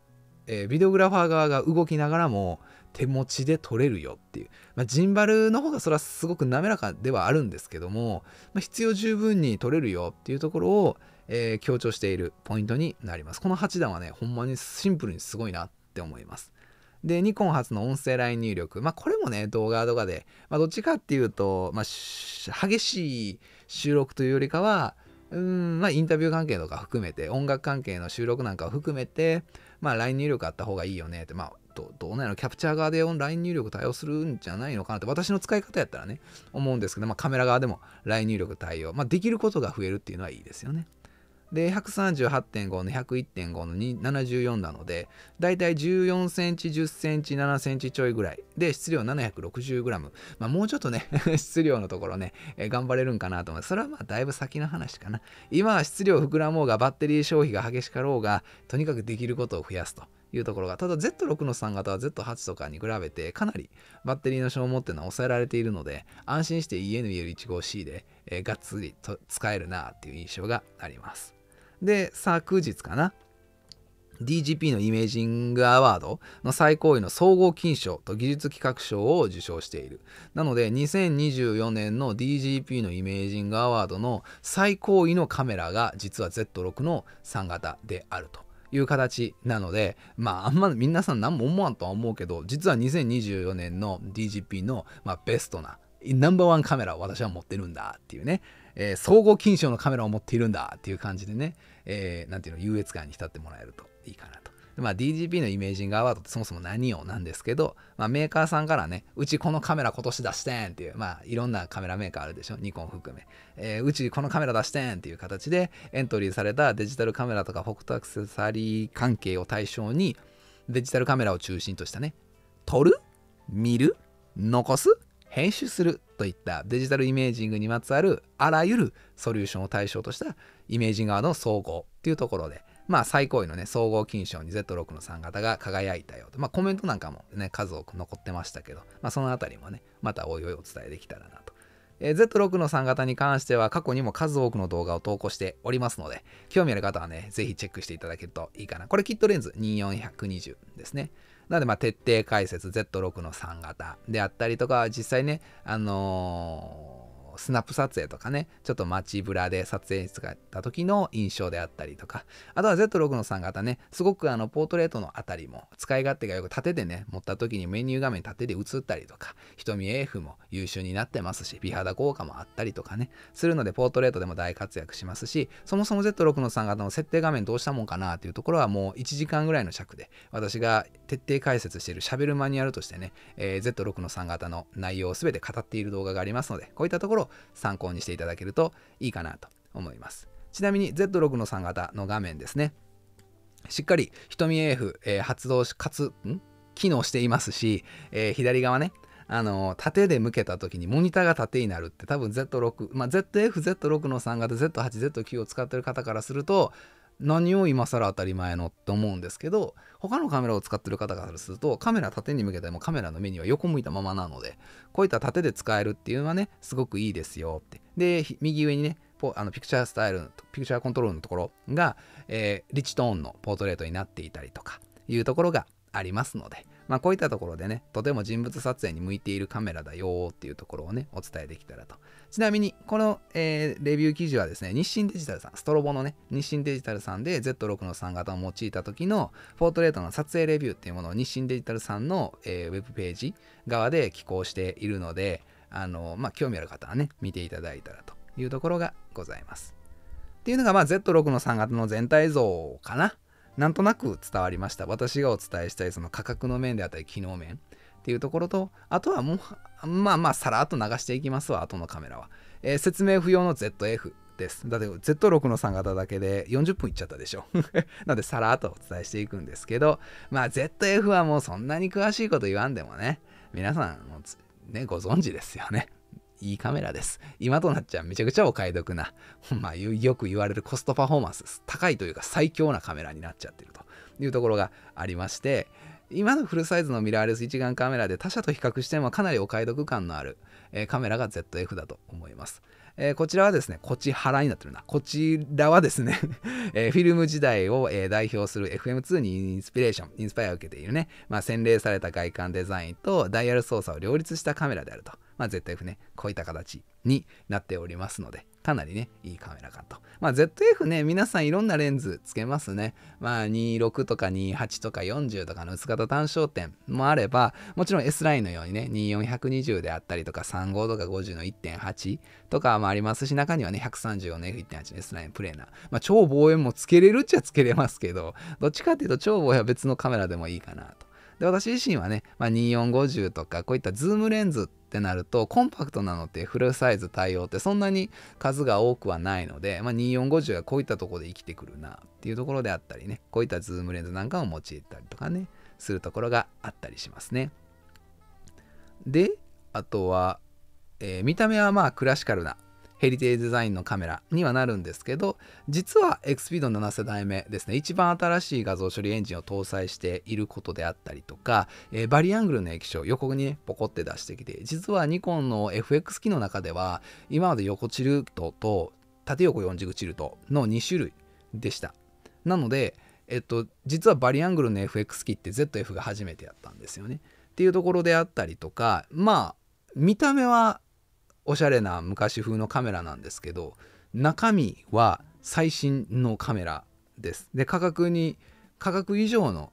えー、ビデオグラファー側が動きながらも、手持ちで取れるよっていう、まあ、ジンバルの方がそれはすごく滑らかではあるんですけども、まあ、必要十分に取れるよっていうところを、えー、強調しているポイントになりますこの8段はねほんまにシンプルにすごいなって思いますで、ニコン初の音声ライン入力。まあ、これもね、動画とかで、まあ、どっちかっていうと、まあ、激しい収録というよりかは、うん、まあ、インタビュー関係とか含めて、音楽関係の収録なんかを含めて、まあ、LINE 入力あった方がいいよねって、まあ、どどうなんやろキャプチャー側でオンライン入力対応するんじゃないのかなって私の使い方やったらね思うんですけど、まあ、カメラ側でも LINE 入力対応、まあ、できることが増えるっていうのはいいですよね。で138.5の101.5の74なのでだいたい14センチ10センチ7センチちょいぐらいで質量 760g、まあ、もうちょっとね 質量のところね、え頑張れるんかなと思うそれはまあだいぶ先の話かな今は質量膨らもうがバッテリー消費が激しかろうがとにかくできることを増やすというところが、ただ Z6 の3型は Z8 とかに比べてかなりバッテリーの消耗っていうのは抑えられているので、安心して ENEL155C で、えー、がっつりと使えるなっていう印象があります。で、昨日かな。DGP のイメージングアワードの最高位の総合金賞と技術企画賞を受賞している。なので2024年の DGP のイメージングアワードの最高位のカメラが実は Z6 の3型であると。いう形なので、まあ、あんま皆さん何も思わんとは思うけど、実は2024年の DGP の、まあ、ベストな、ナンバーワンカメラを私は持ってるんだっていうね、えー、総合金賞のカメラを持っているんだっていう感じでね、えー、なんていうの、優越感に浸ってもらえるといいかなまあ、DGP のイメージングアワードってそもそも何をなんですけど、まあ、メーカーさんからね、うちこのカメラ今年出してんっていう、まあ、いろんなカメラメーカーあるでしょ、ニコン含め。えー、うちこのカメラ出してんっていう形で、エントリーされたデジタルカメラとかフォクトアクセサリー関係を対象に、デジタルカメラを中心としたね、撮る、見る、残す、編集するといったデジタルイメージングにまつわるあらゆるソリューションを対象としたイメージングの総合っていうところで、まあ、最高位のね、総合金賞に Z6 の3型が輝いたよと。まあ、コメントなんかもね、数多く残ってましたけど、まあ、そのあたりもね、またおいおいお伝えできたらなと。えー、Z6 の3型に関しては過去にも数多くの動画を投稿しておりますので、興味ある方はね、ぜひチェックしていただけるといいかな。これキットレンズ2420ですね。なので、まあ、徹底解説 Z6 の3型であったりとか、実際ね、あのースナップ撮影とかね、ちょっと街ブラで撮影に使った時の印象であったりとか、あとは Z6 の3型ね、すごくあの、ポートレートのあたりも、使い勝手がよく縦でね、持った時にメニュー画面縦で映ったりとか、瞳 AF も優秀になってますし、美肌効果もあったりとかね、するので、ポートレートでも大活躍しますし、そもそも Z6 の3型の設定画面どうしたもんかなっていうところはもう1時間ぐらいの尺で、私が徹底解説している喋るマニュアルとしてね、えー、Z6 の3型の内容を全て語っている動画がありますので、こういったところを参考にしていただけるといいかなと思います。ちなみに Z6 の3型の画面ですね、しっかり瞳 AF、えー、発動し、かつ、ん機能していますし、えー、左側ね、あの縦で向けた時にモニターが縦になるって多分 Z6、まあ、ZFZ6 の3型 Z8Z9 を使っている方からすると何を今更当たり前のって思うんですけど他のカメラを使ってる方からするとカメラ縦に向けてもカメラの目には横向いたままなのでこういった縦で使えるっていうのはねすごくいいですよってで右上にねあのピクチャースタイルピクチャーコントロールのところが、えー、リッチトーンのポートレートになっていたりとかいうところがありますので、まあ、こういったところでねとても人物撮影に向いているカメラだよっていうところをねお伝えできたらとちなみに、この、えー、レビュー記事はですね、日清デジタルさん、ストロボのね、日清デジタルさんで Z6 の3型を用いた時のポートレートの撮影レビューっていうものを日清デジタルさんの、えー、ウェブページ側で寄稿しているので、あの、まあ、興味ある方はね、見ていただいたらというところがございます。っていうのが、まあ、Z6 の3型の全体像かな。なんとなく伝わりました。私がお伝えしたいその価格の面であったり機能面っていうところと、あとはもうまあまあ、さらっと流していきますわ、後のカメラは。えー、説明不要の ZF です。だって Z6 の3型だけで40分いっちゃったでしょ。なので、さらっとお伝えしていくんですけど、まあ ZF はもうそんなに詳しいこと言わんでもね、皆さんもね、ご存知ですよね。いいカメラです。今となっちゃめちゃくちゃお買い得な、まあ、よく言われるコストパフォーマンス、高いというか最強なカメラになっちゃってるというところがありまして、今のフルサイズのミラーレス一眼カメラで他社と比較してもかなりお買い得感のある、えー、カメラが ZF だと思います。えー、こちらはですね、こち腹になってるな。こちらはですね えー、フィルム時代を、えー、代表する FM2 にインスピレーション、インスパイアを受けているね、まあ、洗練された外観デザインとダイヤル操作を両立したカメラであると。まあ、ZF ね、こういった形になっておりますので、かなりね、いいカメラかと。まあ ZF ね、皆さんいろんなレンズつけますね。まあ26とか28とか40とかの薄型単焦点もあれば、もちろん S ラインのようにね、24120であったりとか35とか50の1.8とかもありますし、中にはね、1 3 4の F1.8 の S ラインプレーナー。まあ超望遠もつけれるっちゃつけれますけど、どっちかっていうと超望遠は別のカメラでもいいかなと。で、私自身はね、まあ、2450とか、こういったズームレンズってなるとコンパクトなのってフルサイズ対応ってそんなに数が多くはないので、まあ、2450がこういったとこで生きてくるなっていうところであったりねこういったズームレンズなんかを用いたりとかねするところがあったりしますねであとは、えー、見た目はまあクラシカルなヘリテージデザインのカメラにはなるんですけど実は XP の7世代目ですね一番新しい画像処理エンジンを搭載していることであったりとか、えー、バリアングルの液晶横にねポコって出してきて実はニコンの FX 機の中では今まで横チルトと縦横4軸チルトの2種類でしたなのでえっと実はバリアングルの FX 機って ZF が初めてやったんですよねっていうところであったりとかまあ見た目はおしゃれな昔風のカメラなんですけど中身は最新のカメラですで価格に価格以上の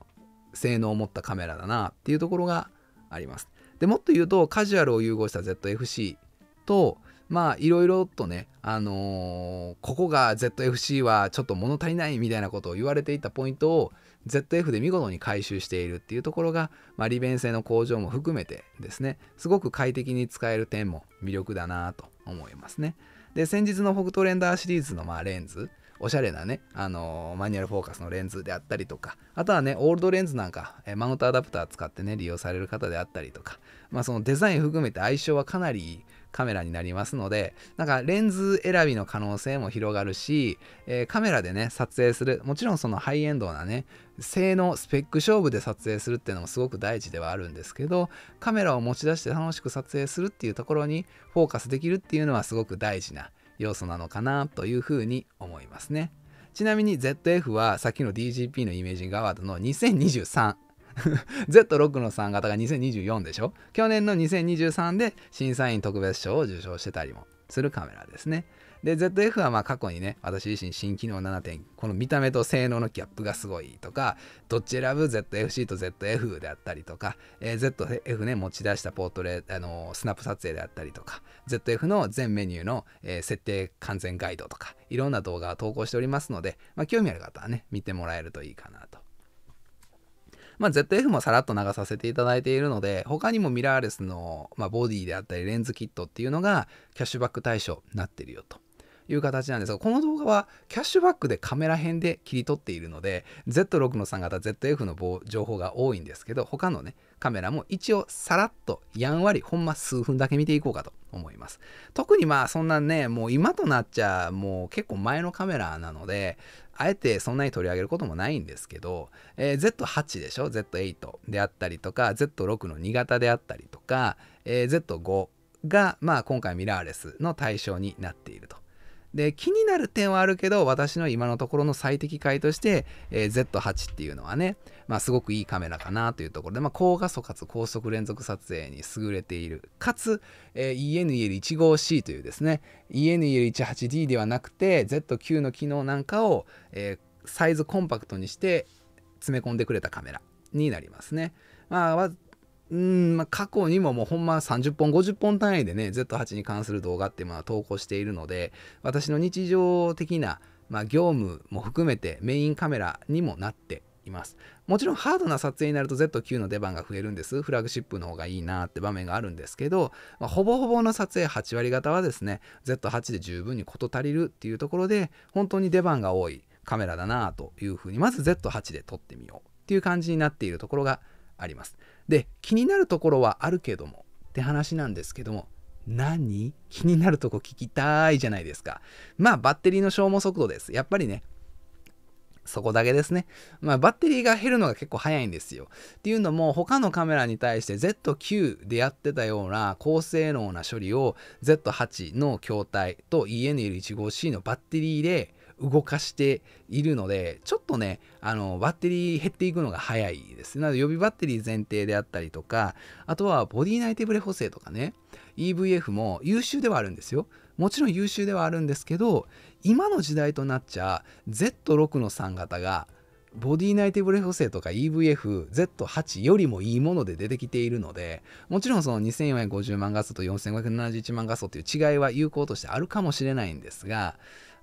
性能を持ったカメラだなっていうところがありますでもっと言うとカジュアルを融合した ZFC とまあいろいろとねあのー、ここが ZFC はちょっと物足りないみたいなことを言われていたポイントを ZF で見事に回収しているっていうところが、まあ、利便性の向上も含めてですねすごく快適に使える点も魅力だなと思いますねで先日のフォクトレンダーシリーズのまあレンズおしゃれなね、あのー、マニュアルフォーカスのレンズであったりとか、あとはね、オールドレンズなんか、えマウントアダプター使ってね、利用される方であったりとか、まあそのデザイン含めて相性はかなりいいカメラになりますので、なんかレンズ選びの可能性も広がるし、えー、カメラでね、撮影する、もちろんそのハイエンドなね、性能、スペック勝負で撮影するっていうのもすごく大事ではあるんですけど、カメラを持ち出して楽しく撮影するっていうところにフォーカスできるっていうのはすごく大事な要素なのかなというふうに思いますね。ちなみに ZF はさっきの DGP のイメージングアワードの2023 Z6 の3型が2024でしょ去年の2023で審査員特別賞を受賞してたりもするカメラですね。で、ZF はまあ過去にね、私自身新機能7点、この見た目と性能のギャップがすごいとか、どっち選ぶ ?ZFC と ZF であったりとか、えー、ZF ね、持ち出したポートレ、あのー、スナップ撮影であったりとか、ZF の全メニューの、えー、設定完全ガイドとか、いろんな動画を投稿しておりますので、まあ、興味ある方はね、見てもらえるといいかなとまあ、ZF もさらっと流させていただいているので、他にもミラーレスの、まあ、ボディであったり、レンズキットっていうのが、キャッシュバック対象になってるよと。いう形なんですが、この動画はキャッシュバックでカメラ編で切り取っているので、Z6 の3型、ZF の情報が多いんですけど、他のね、カメラも一応さらっとやんわりほんま数分だけ見ていこうかと思います。特にまあそんなね、もう今となっちゃもう結構前のカメラなので、あえてそんなに取り上げることもないんですけど、えー、Z8 でしょ ?Z8 であったりとか Z6 の2型であったりとか、えー、Z5 が、まあ、今回ミラーレスの対象になっていると。で気になる点はあるけど私の今のところの最適解として、えー、Z8 っていうのはね、まあ、すごくいいカメラかなというところで、まあ、高画素かつ高速連続撮影に優れているかつ、えー、ENEL15C というですね ENEL18D ではなくて Z9 の機能なんかを、えー、サイズコンパクトにして詰め込んでくれたカメラになりますね。まあ、うん、まあ、過去にももうほんま30本、50本単位でね、Z8 に関する動画っていうのは投稿しているので、私の日常的な、まあ、業務も含めてメインカメラにもなっています。もちろんハードな撮影になると Z9 の出番が増えるんです。フラグシップの方がいいなって場面があるんですけど、まあ、ほぼほぼの撮影8割方はですね、Z8 で十分に事足りるっていうところで、本当に出番が多いカメラだなというふうに、まず Z8 で撮ってみようっていう感じになっているところがあります。で気になるところはあるけどもって話なんですけども何気になるとこ聞きたいじゃないですかまあバッテリーの消耗速度ですやっぱりねそこだけですね。まあ、バッテリーが減るのが結構早いんですよ。っていうのも、他のカメラに対して Z9 でやってたような高性能な処理を Z8 の筐体と ENL15C のバッテリーで動かしているので、ちょっとね、あの、バッテリー減っていくのが早いです。なので、予備バッテリー前提であったりとか、あとはボディ内テーブレ補正とかね、EVF も優秀ではあるんですよ。もちろん優秀ではあるんですけど、今の時代となっちゃ、Z6 の3型が、ボディナイティブレ補正とか EVFZ8 よりもいいもので出てきているので、もちろんその2450万画素と4571万画素という違いは有効としてあるかもしれないんですが、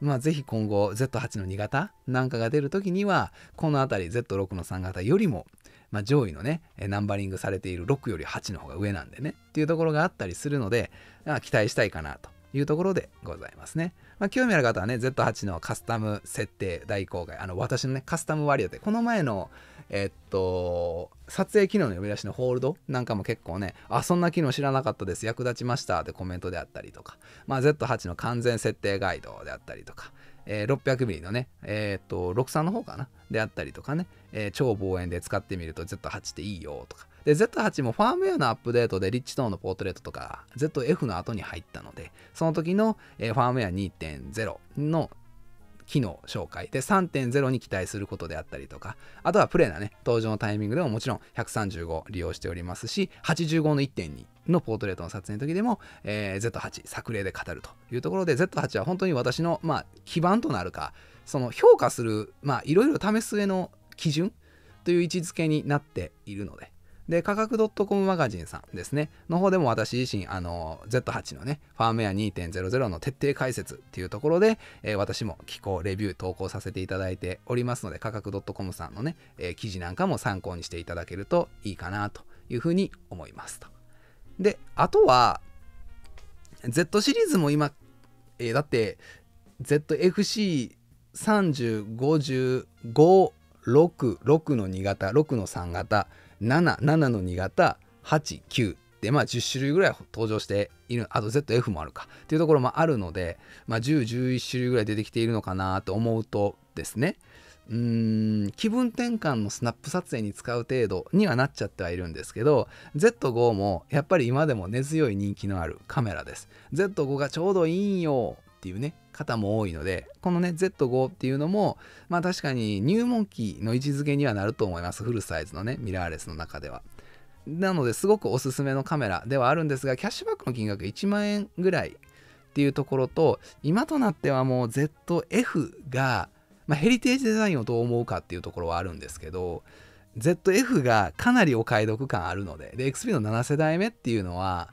まあ、ぜひ今後 Z8 の2型なんかが出る時にはこの辺り Z6 の3型よりも、まあ、上位のねナンバリングされている6より8の方が上なんでねっていうところがあったりするので、まあ、期待したいかなというところでございますね。まあ、興味ある方はね、Z8 のカスタム設定大公開、あの、私のね、カスタムワリオてこの前の、えっと、撮影機能の呼び出しのホールドなんかも結構ね、あ、そんな機能知らなかったです、役立ちましたってコメントであったりとか、まあ、Z8 の完全設定ガイドであったりとか、えー、600mm のね、えー、っと、63の方かなであったりとかね、えー、超望遠で使ってみると Z8 っていいよとか、で、Z8 もファームウェアのアップデートでリッチトーンのポートレートとか ZF の後に入ったので、その時の、えー、ファームウェア2.0の機能紹介で3.0に期待することであったりとかあとはプレーなね登場のタイミングでももちろん135利用しておりますし85の1.2のポートレートの撮影の時でも、えー、Z8 作例で語るというところで Z8 は本当に私の、まあ、基盤となるかその評価するまあいろいろ試す上の基準という位置づけになっているのでで、価格 .com マガジンさんですね、の方でも私自身、あの、Z8 のね、ファームウェア2.00の徹底解説っていうところで、えー、私も寄稿、レビュー投稿させていただいておりますので、価格 .com さんのね、えー、記事なんかも参考にしていただけるといいかなというふうに思いますと。で、あとは、Z シリーズも今、えー、だって ZFC30、50、5、6、6の2型、6の3型、77の2型89でまあ10種類ぐらい登場しているあと ZF もあるかっていうところもあるので、まあ、1011種類ぐらい出てきているのかなと思うとですねうーん気分転換のスナップ撮影に使う程度にはなっちゃってはいるんですけど Z5 もやっぱり今でも根強い人気のあるカメラです Z5 がちょうどいいんよっていうね方も多いのでこのね Z5 っていうのもまあ確かに入門機の位置づけにはなると思いますフルサイズのねミラーレスの中ではなのですごくおすすめのカメラではあるんですがキャッシュバックの金額1万円ぐらいっていうところと今となってはもう ZF が、まあ、ヘリテージデザインをどう思うかっていうところはあるんですけど ZF がかなりお買い得感あるのでで XP の7世代目っていうのは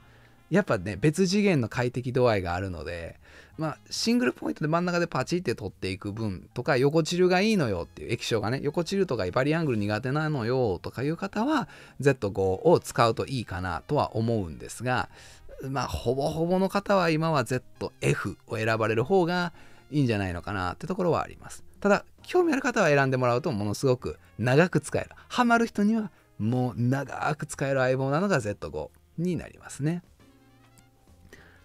やっぱね別次元の快適度合いがあるのでまあ、シングルポイントで真ん中でパチって取っていく分とか、横チルがいいのよっていう液晶がね、横チルとかバリアングル苦手なのよとかいう方は、Z5 を使うといいかなとは思うんですが、まあ、ほぼほぼの方は今は ZF を選ばれる方がいいんじゃないのかなってところはあります。ただ、興味ある方は選んでもらうとものすごく長く使える。ハマる人にはもう長く使える相棒なのが Z5 になりますね。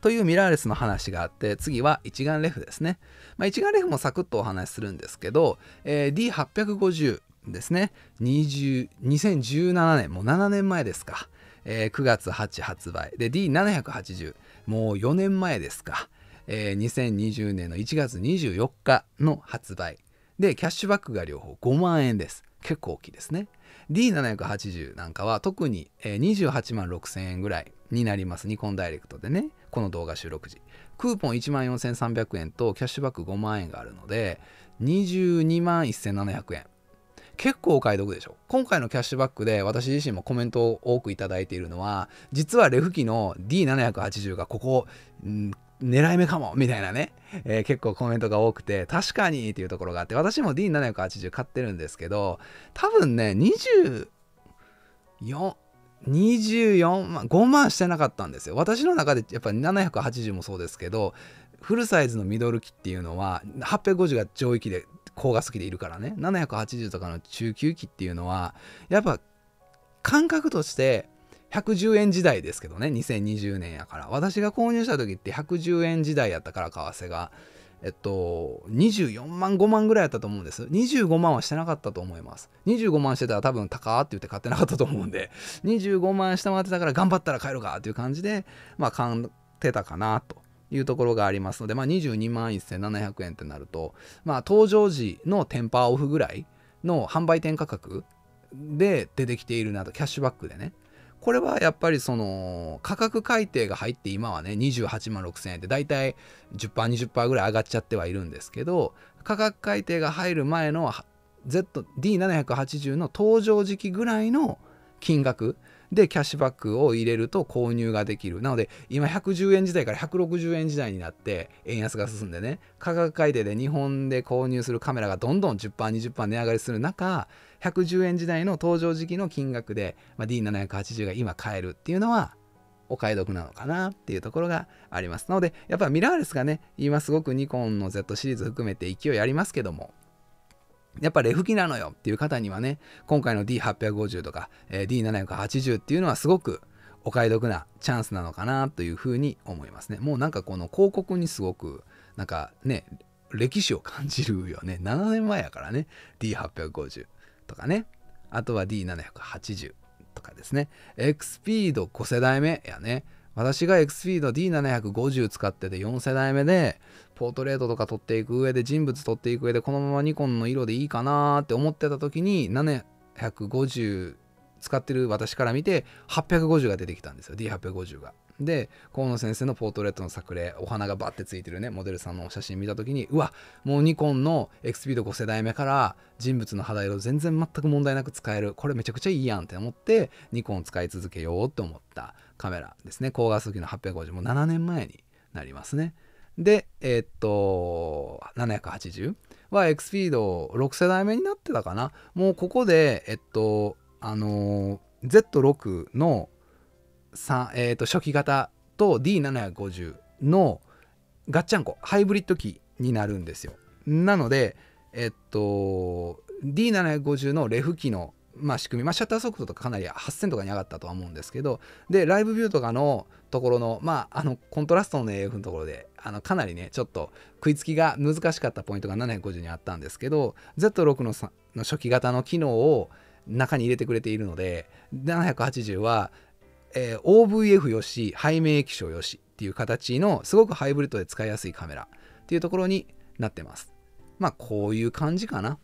というミラーレスの話があって次は一眼レフですね、まあ、一眼レフもサクッとお話しするんですけど、えー、D850 ですね20 1 7年もう7年前ですか、えー、9月8発売で D780 もう4年前ですか、えー、2020年の1月24日の発売でキャッシュバックが両方5万円です結構大きいですね D780 なんかは特に28万6000円ぐらいになりますニコンダイレクトでねこの動画収録時クーポン1万4300円とキャッシュバック5万円があるので22万1700円結構お買い得でしょ今回のキャッシュバックで私自身もコメントを多くいただいているのは実はレフ機の D780 がここ、うん、狙い目かもみたいなね、えー、結構コメントが多くて、確かにっていうところがあって、私も D780 買ってるんですけど、多分ね、24、24万、5万してなかったんですよ。私の中でやっぱり780もそうですけど、フルサイズのミドル機っていうのは、850が上位機で、高画素機でいるからね、780とかの中級機っていうのは、やっぱ感覚として、110円時代ですけどね2020年やから私が購入した時って110円時代やったから為替がえっと24万5万ぐらいやったと思うんです25万はしてなかったと思います25万してたら多分高ーって言って買ってなかったと思うんで25万下回ってたから頑張ったら買えるかっていう感じでまあ買ってたかなというところがありますので、まあ、22万1700円ってなると、まあ、登場時のテンパーオフぐらいの販売店価格で出てきているなと、キャッシュバックでね、これはやっぱりその価格改定が入って今はね28万6000円っ大体 10%20% ぐらい上がっちゃってはいるんですけど価格改定が入る前の ZD780 の登場時期ぐらいの金額でキャッシュバックを入れると購入ができるなので今110円時代から160円時代になって円安が進んでね価格改定で日本で購入するカメラがどんどん 10%20% 値上がりする中110円時代の登場時期の金額で、まあ、D780 が今買えるっていうのはお買い得なのかなっていうところがあります。なので、やっぱミラーレスがね、今すごくニコンの Z シリーズ含めて勢いありますけども、やっぱレフ機なのよっていう方にはね、今回の D850 とか、えー、D780 っていうのはすごくお買い得なチャンスなのかなというふうに思いますね。もうなんかこの広告にすごく、なんかね、歴史を感じるよね。7年前やからね、D850 とかね、あとは D780 とかですね。X ピード5世代目やね。私が X p e ード D750 使ってて4世代目で、ポートレートとか撮っていく上で人物撮っていく上でこのままニコンの色でいいかなって思ってた時に750使ってる私から見て850が出てきたんですよ D850 が。で河野先生のポートレートの作例お花がバッてついてるねモデルさんのお写真見た時にうわもうニコンの XP 度5世代目から人物の肌色全然全く問題なく使えるこれめちゃくちゃいいやんって思ってニコン使い続けようって思ったカメラですね高画素機の850もう7年前になりますね。で、えー、っと、780は X フィード6世代目になってたかな。もうここで、えっと、あのー、Z6 のえー、っと初期型と D750 のガッチャンコ、ハイブリッド機になるんですよ。なので、えっと、D750 のレフ機能まあ、仕組み、まあ、シャッター速度とかかなり8000とかに上がったとは思うんですけどでライブビューとかのところの,、まあ、あのコントラストの AF のところであのかなりねちょっと食いつきが難しかったポイントが750にあったんですけど Z6 のの初期型の機能を中に入れてくれているので780は、えー、OVF よし背面液晶よしっていう形のすごくハイブリッドで使いやすいカメラっていうところになってます。まあこういう感じかな。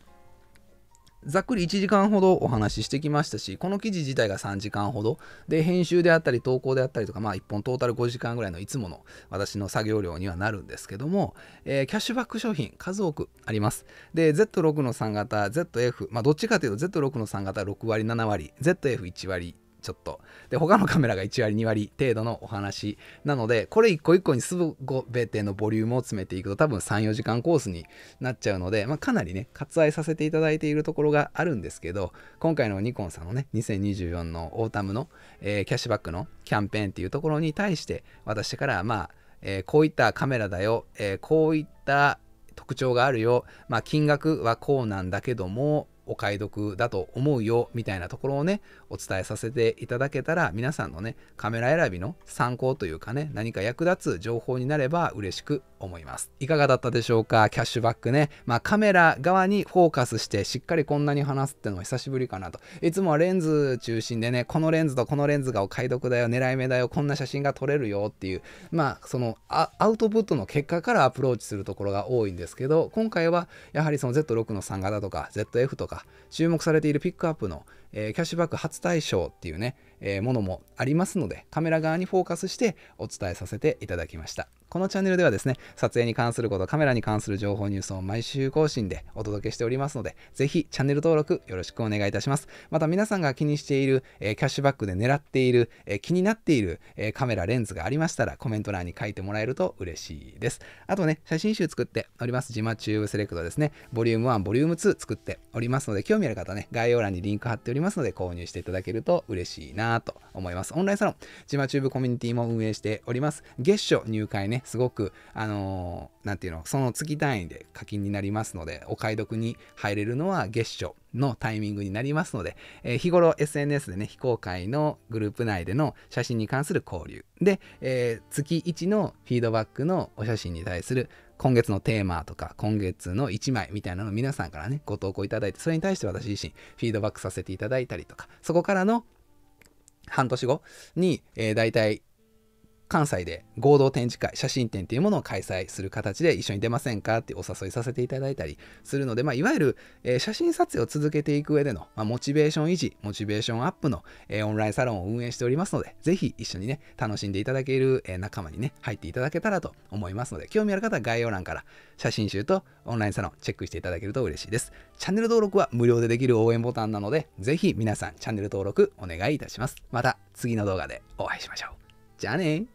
ざっくり1時間ほどお話ししてきましたし、この記事自体が3時間ほど、で、編集であったり、投稿であったりとか、まあ、1本トータル5時間ぐらいのいつもの私の作業量にはなるんですけども、えー、キャッシュバック商品、数多くあります。で、Z6 の3型、ZF、まあ、どっちかというと Z6 の3型6割、7割、ZF1 割ちょっと。で、他のカメラが1割、2割程度のお話なので、これ一個一個にすぐべてのボリュームを詰めていくと多分3、4時間コースになっちゃうので、まあ、かなりね、割愛させていただいているところがあるんですけど、今回のニコンさんのね、2024のオータムの、えー、キャッシュバックのキャンペーンっていうところに対して、私からまあ、えー、こういったカメラだよ、えー、こういった特徴があるよ、まあ、金額はこうなんだけども、お買い得だと思うよみたいなところをねお伝えさせていただけたら皆さんのねカメラ選びの参考というかね何か役立つ情報になれば嬉しく思いますいかがだったでしょうかキャッシュバックねまあカメラ側にフォーカスしてしっかりこんなに話すってのは久しぶりかなといつもはレンズ中心でねこのレンズとこのレンズがお買い得だよ狙い目だよこんな写真が撮れるよっていうまあそのアウトプットの結果からアプローチするところが多いんですけど今回はやはりその Z6 の3型とか ZF とか注目されているピックアップのえー、キャッシュバック初対象っていうね、えー、ものもありますので、カメラ側にフォーカスしてお伝えさせていただきました。このチャンネルではですね、撮影に関すること、カメラに関する情報ニュースを毎週更新でお届けしておりますので、ぜひチャンネル登録よろしくお願いいたします。また皆さんが気にしている、えー、キャッシュバックで狙っている、えー、気になっている、えー、カメラ、レンズがありましたら、コメント欄に書いてもらえると嬉しいです。あとね、写真集作っております。ジマチューブセレクトですね、ボリューム1、ボリューム2作っておりますので、興味ある方ね、概要欄にリンク貼っておりますので、購入していただけると嬉しいなと思います。オンラインサロン、ジマチューブコミュニティも運営しております。月初入会ね、すごく、あのー、て言うの、その月単位で課金になりますので、お買い得に入れるのは月初のタイミングになりますので、えー、日頃 SNS でね、非公開のグループ内での写真に関する交流。で、えー、月1のフィードバックのお写真に対する今月のテーマとか、今月の1枚みたいなのを皆さんからね、ご投稿いただいて、それに対して私自身フィードバックさせていただいたりとか、そこからの半年後に、えー、大体関西で合同展示会写真展というものを開催する形で一緒に出ませんかってお誘いさせていただいたりするので、まあ、いわゆる、えー、写真撮影を続けていく上での、まあ、モチベーション維持モチベーションアップの、えー、オンラインサロンを運営しておりますのでぜひ一緒にね楽しんでいただける、えー、仲間にね入っていただけたらと思いますので興味ある方は概要欄から写真集とオンラインサロンチェックしていただけると嬉しいですチャンネル登録は無料でできる応援ボタンなのでぜひ皆さんチャンネル登録お願いいたしますまた次の動画でお会いしましょうじゃあね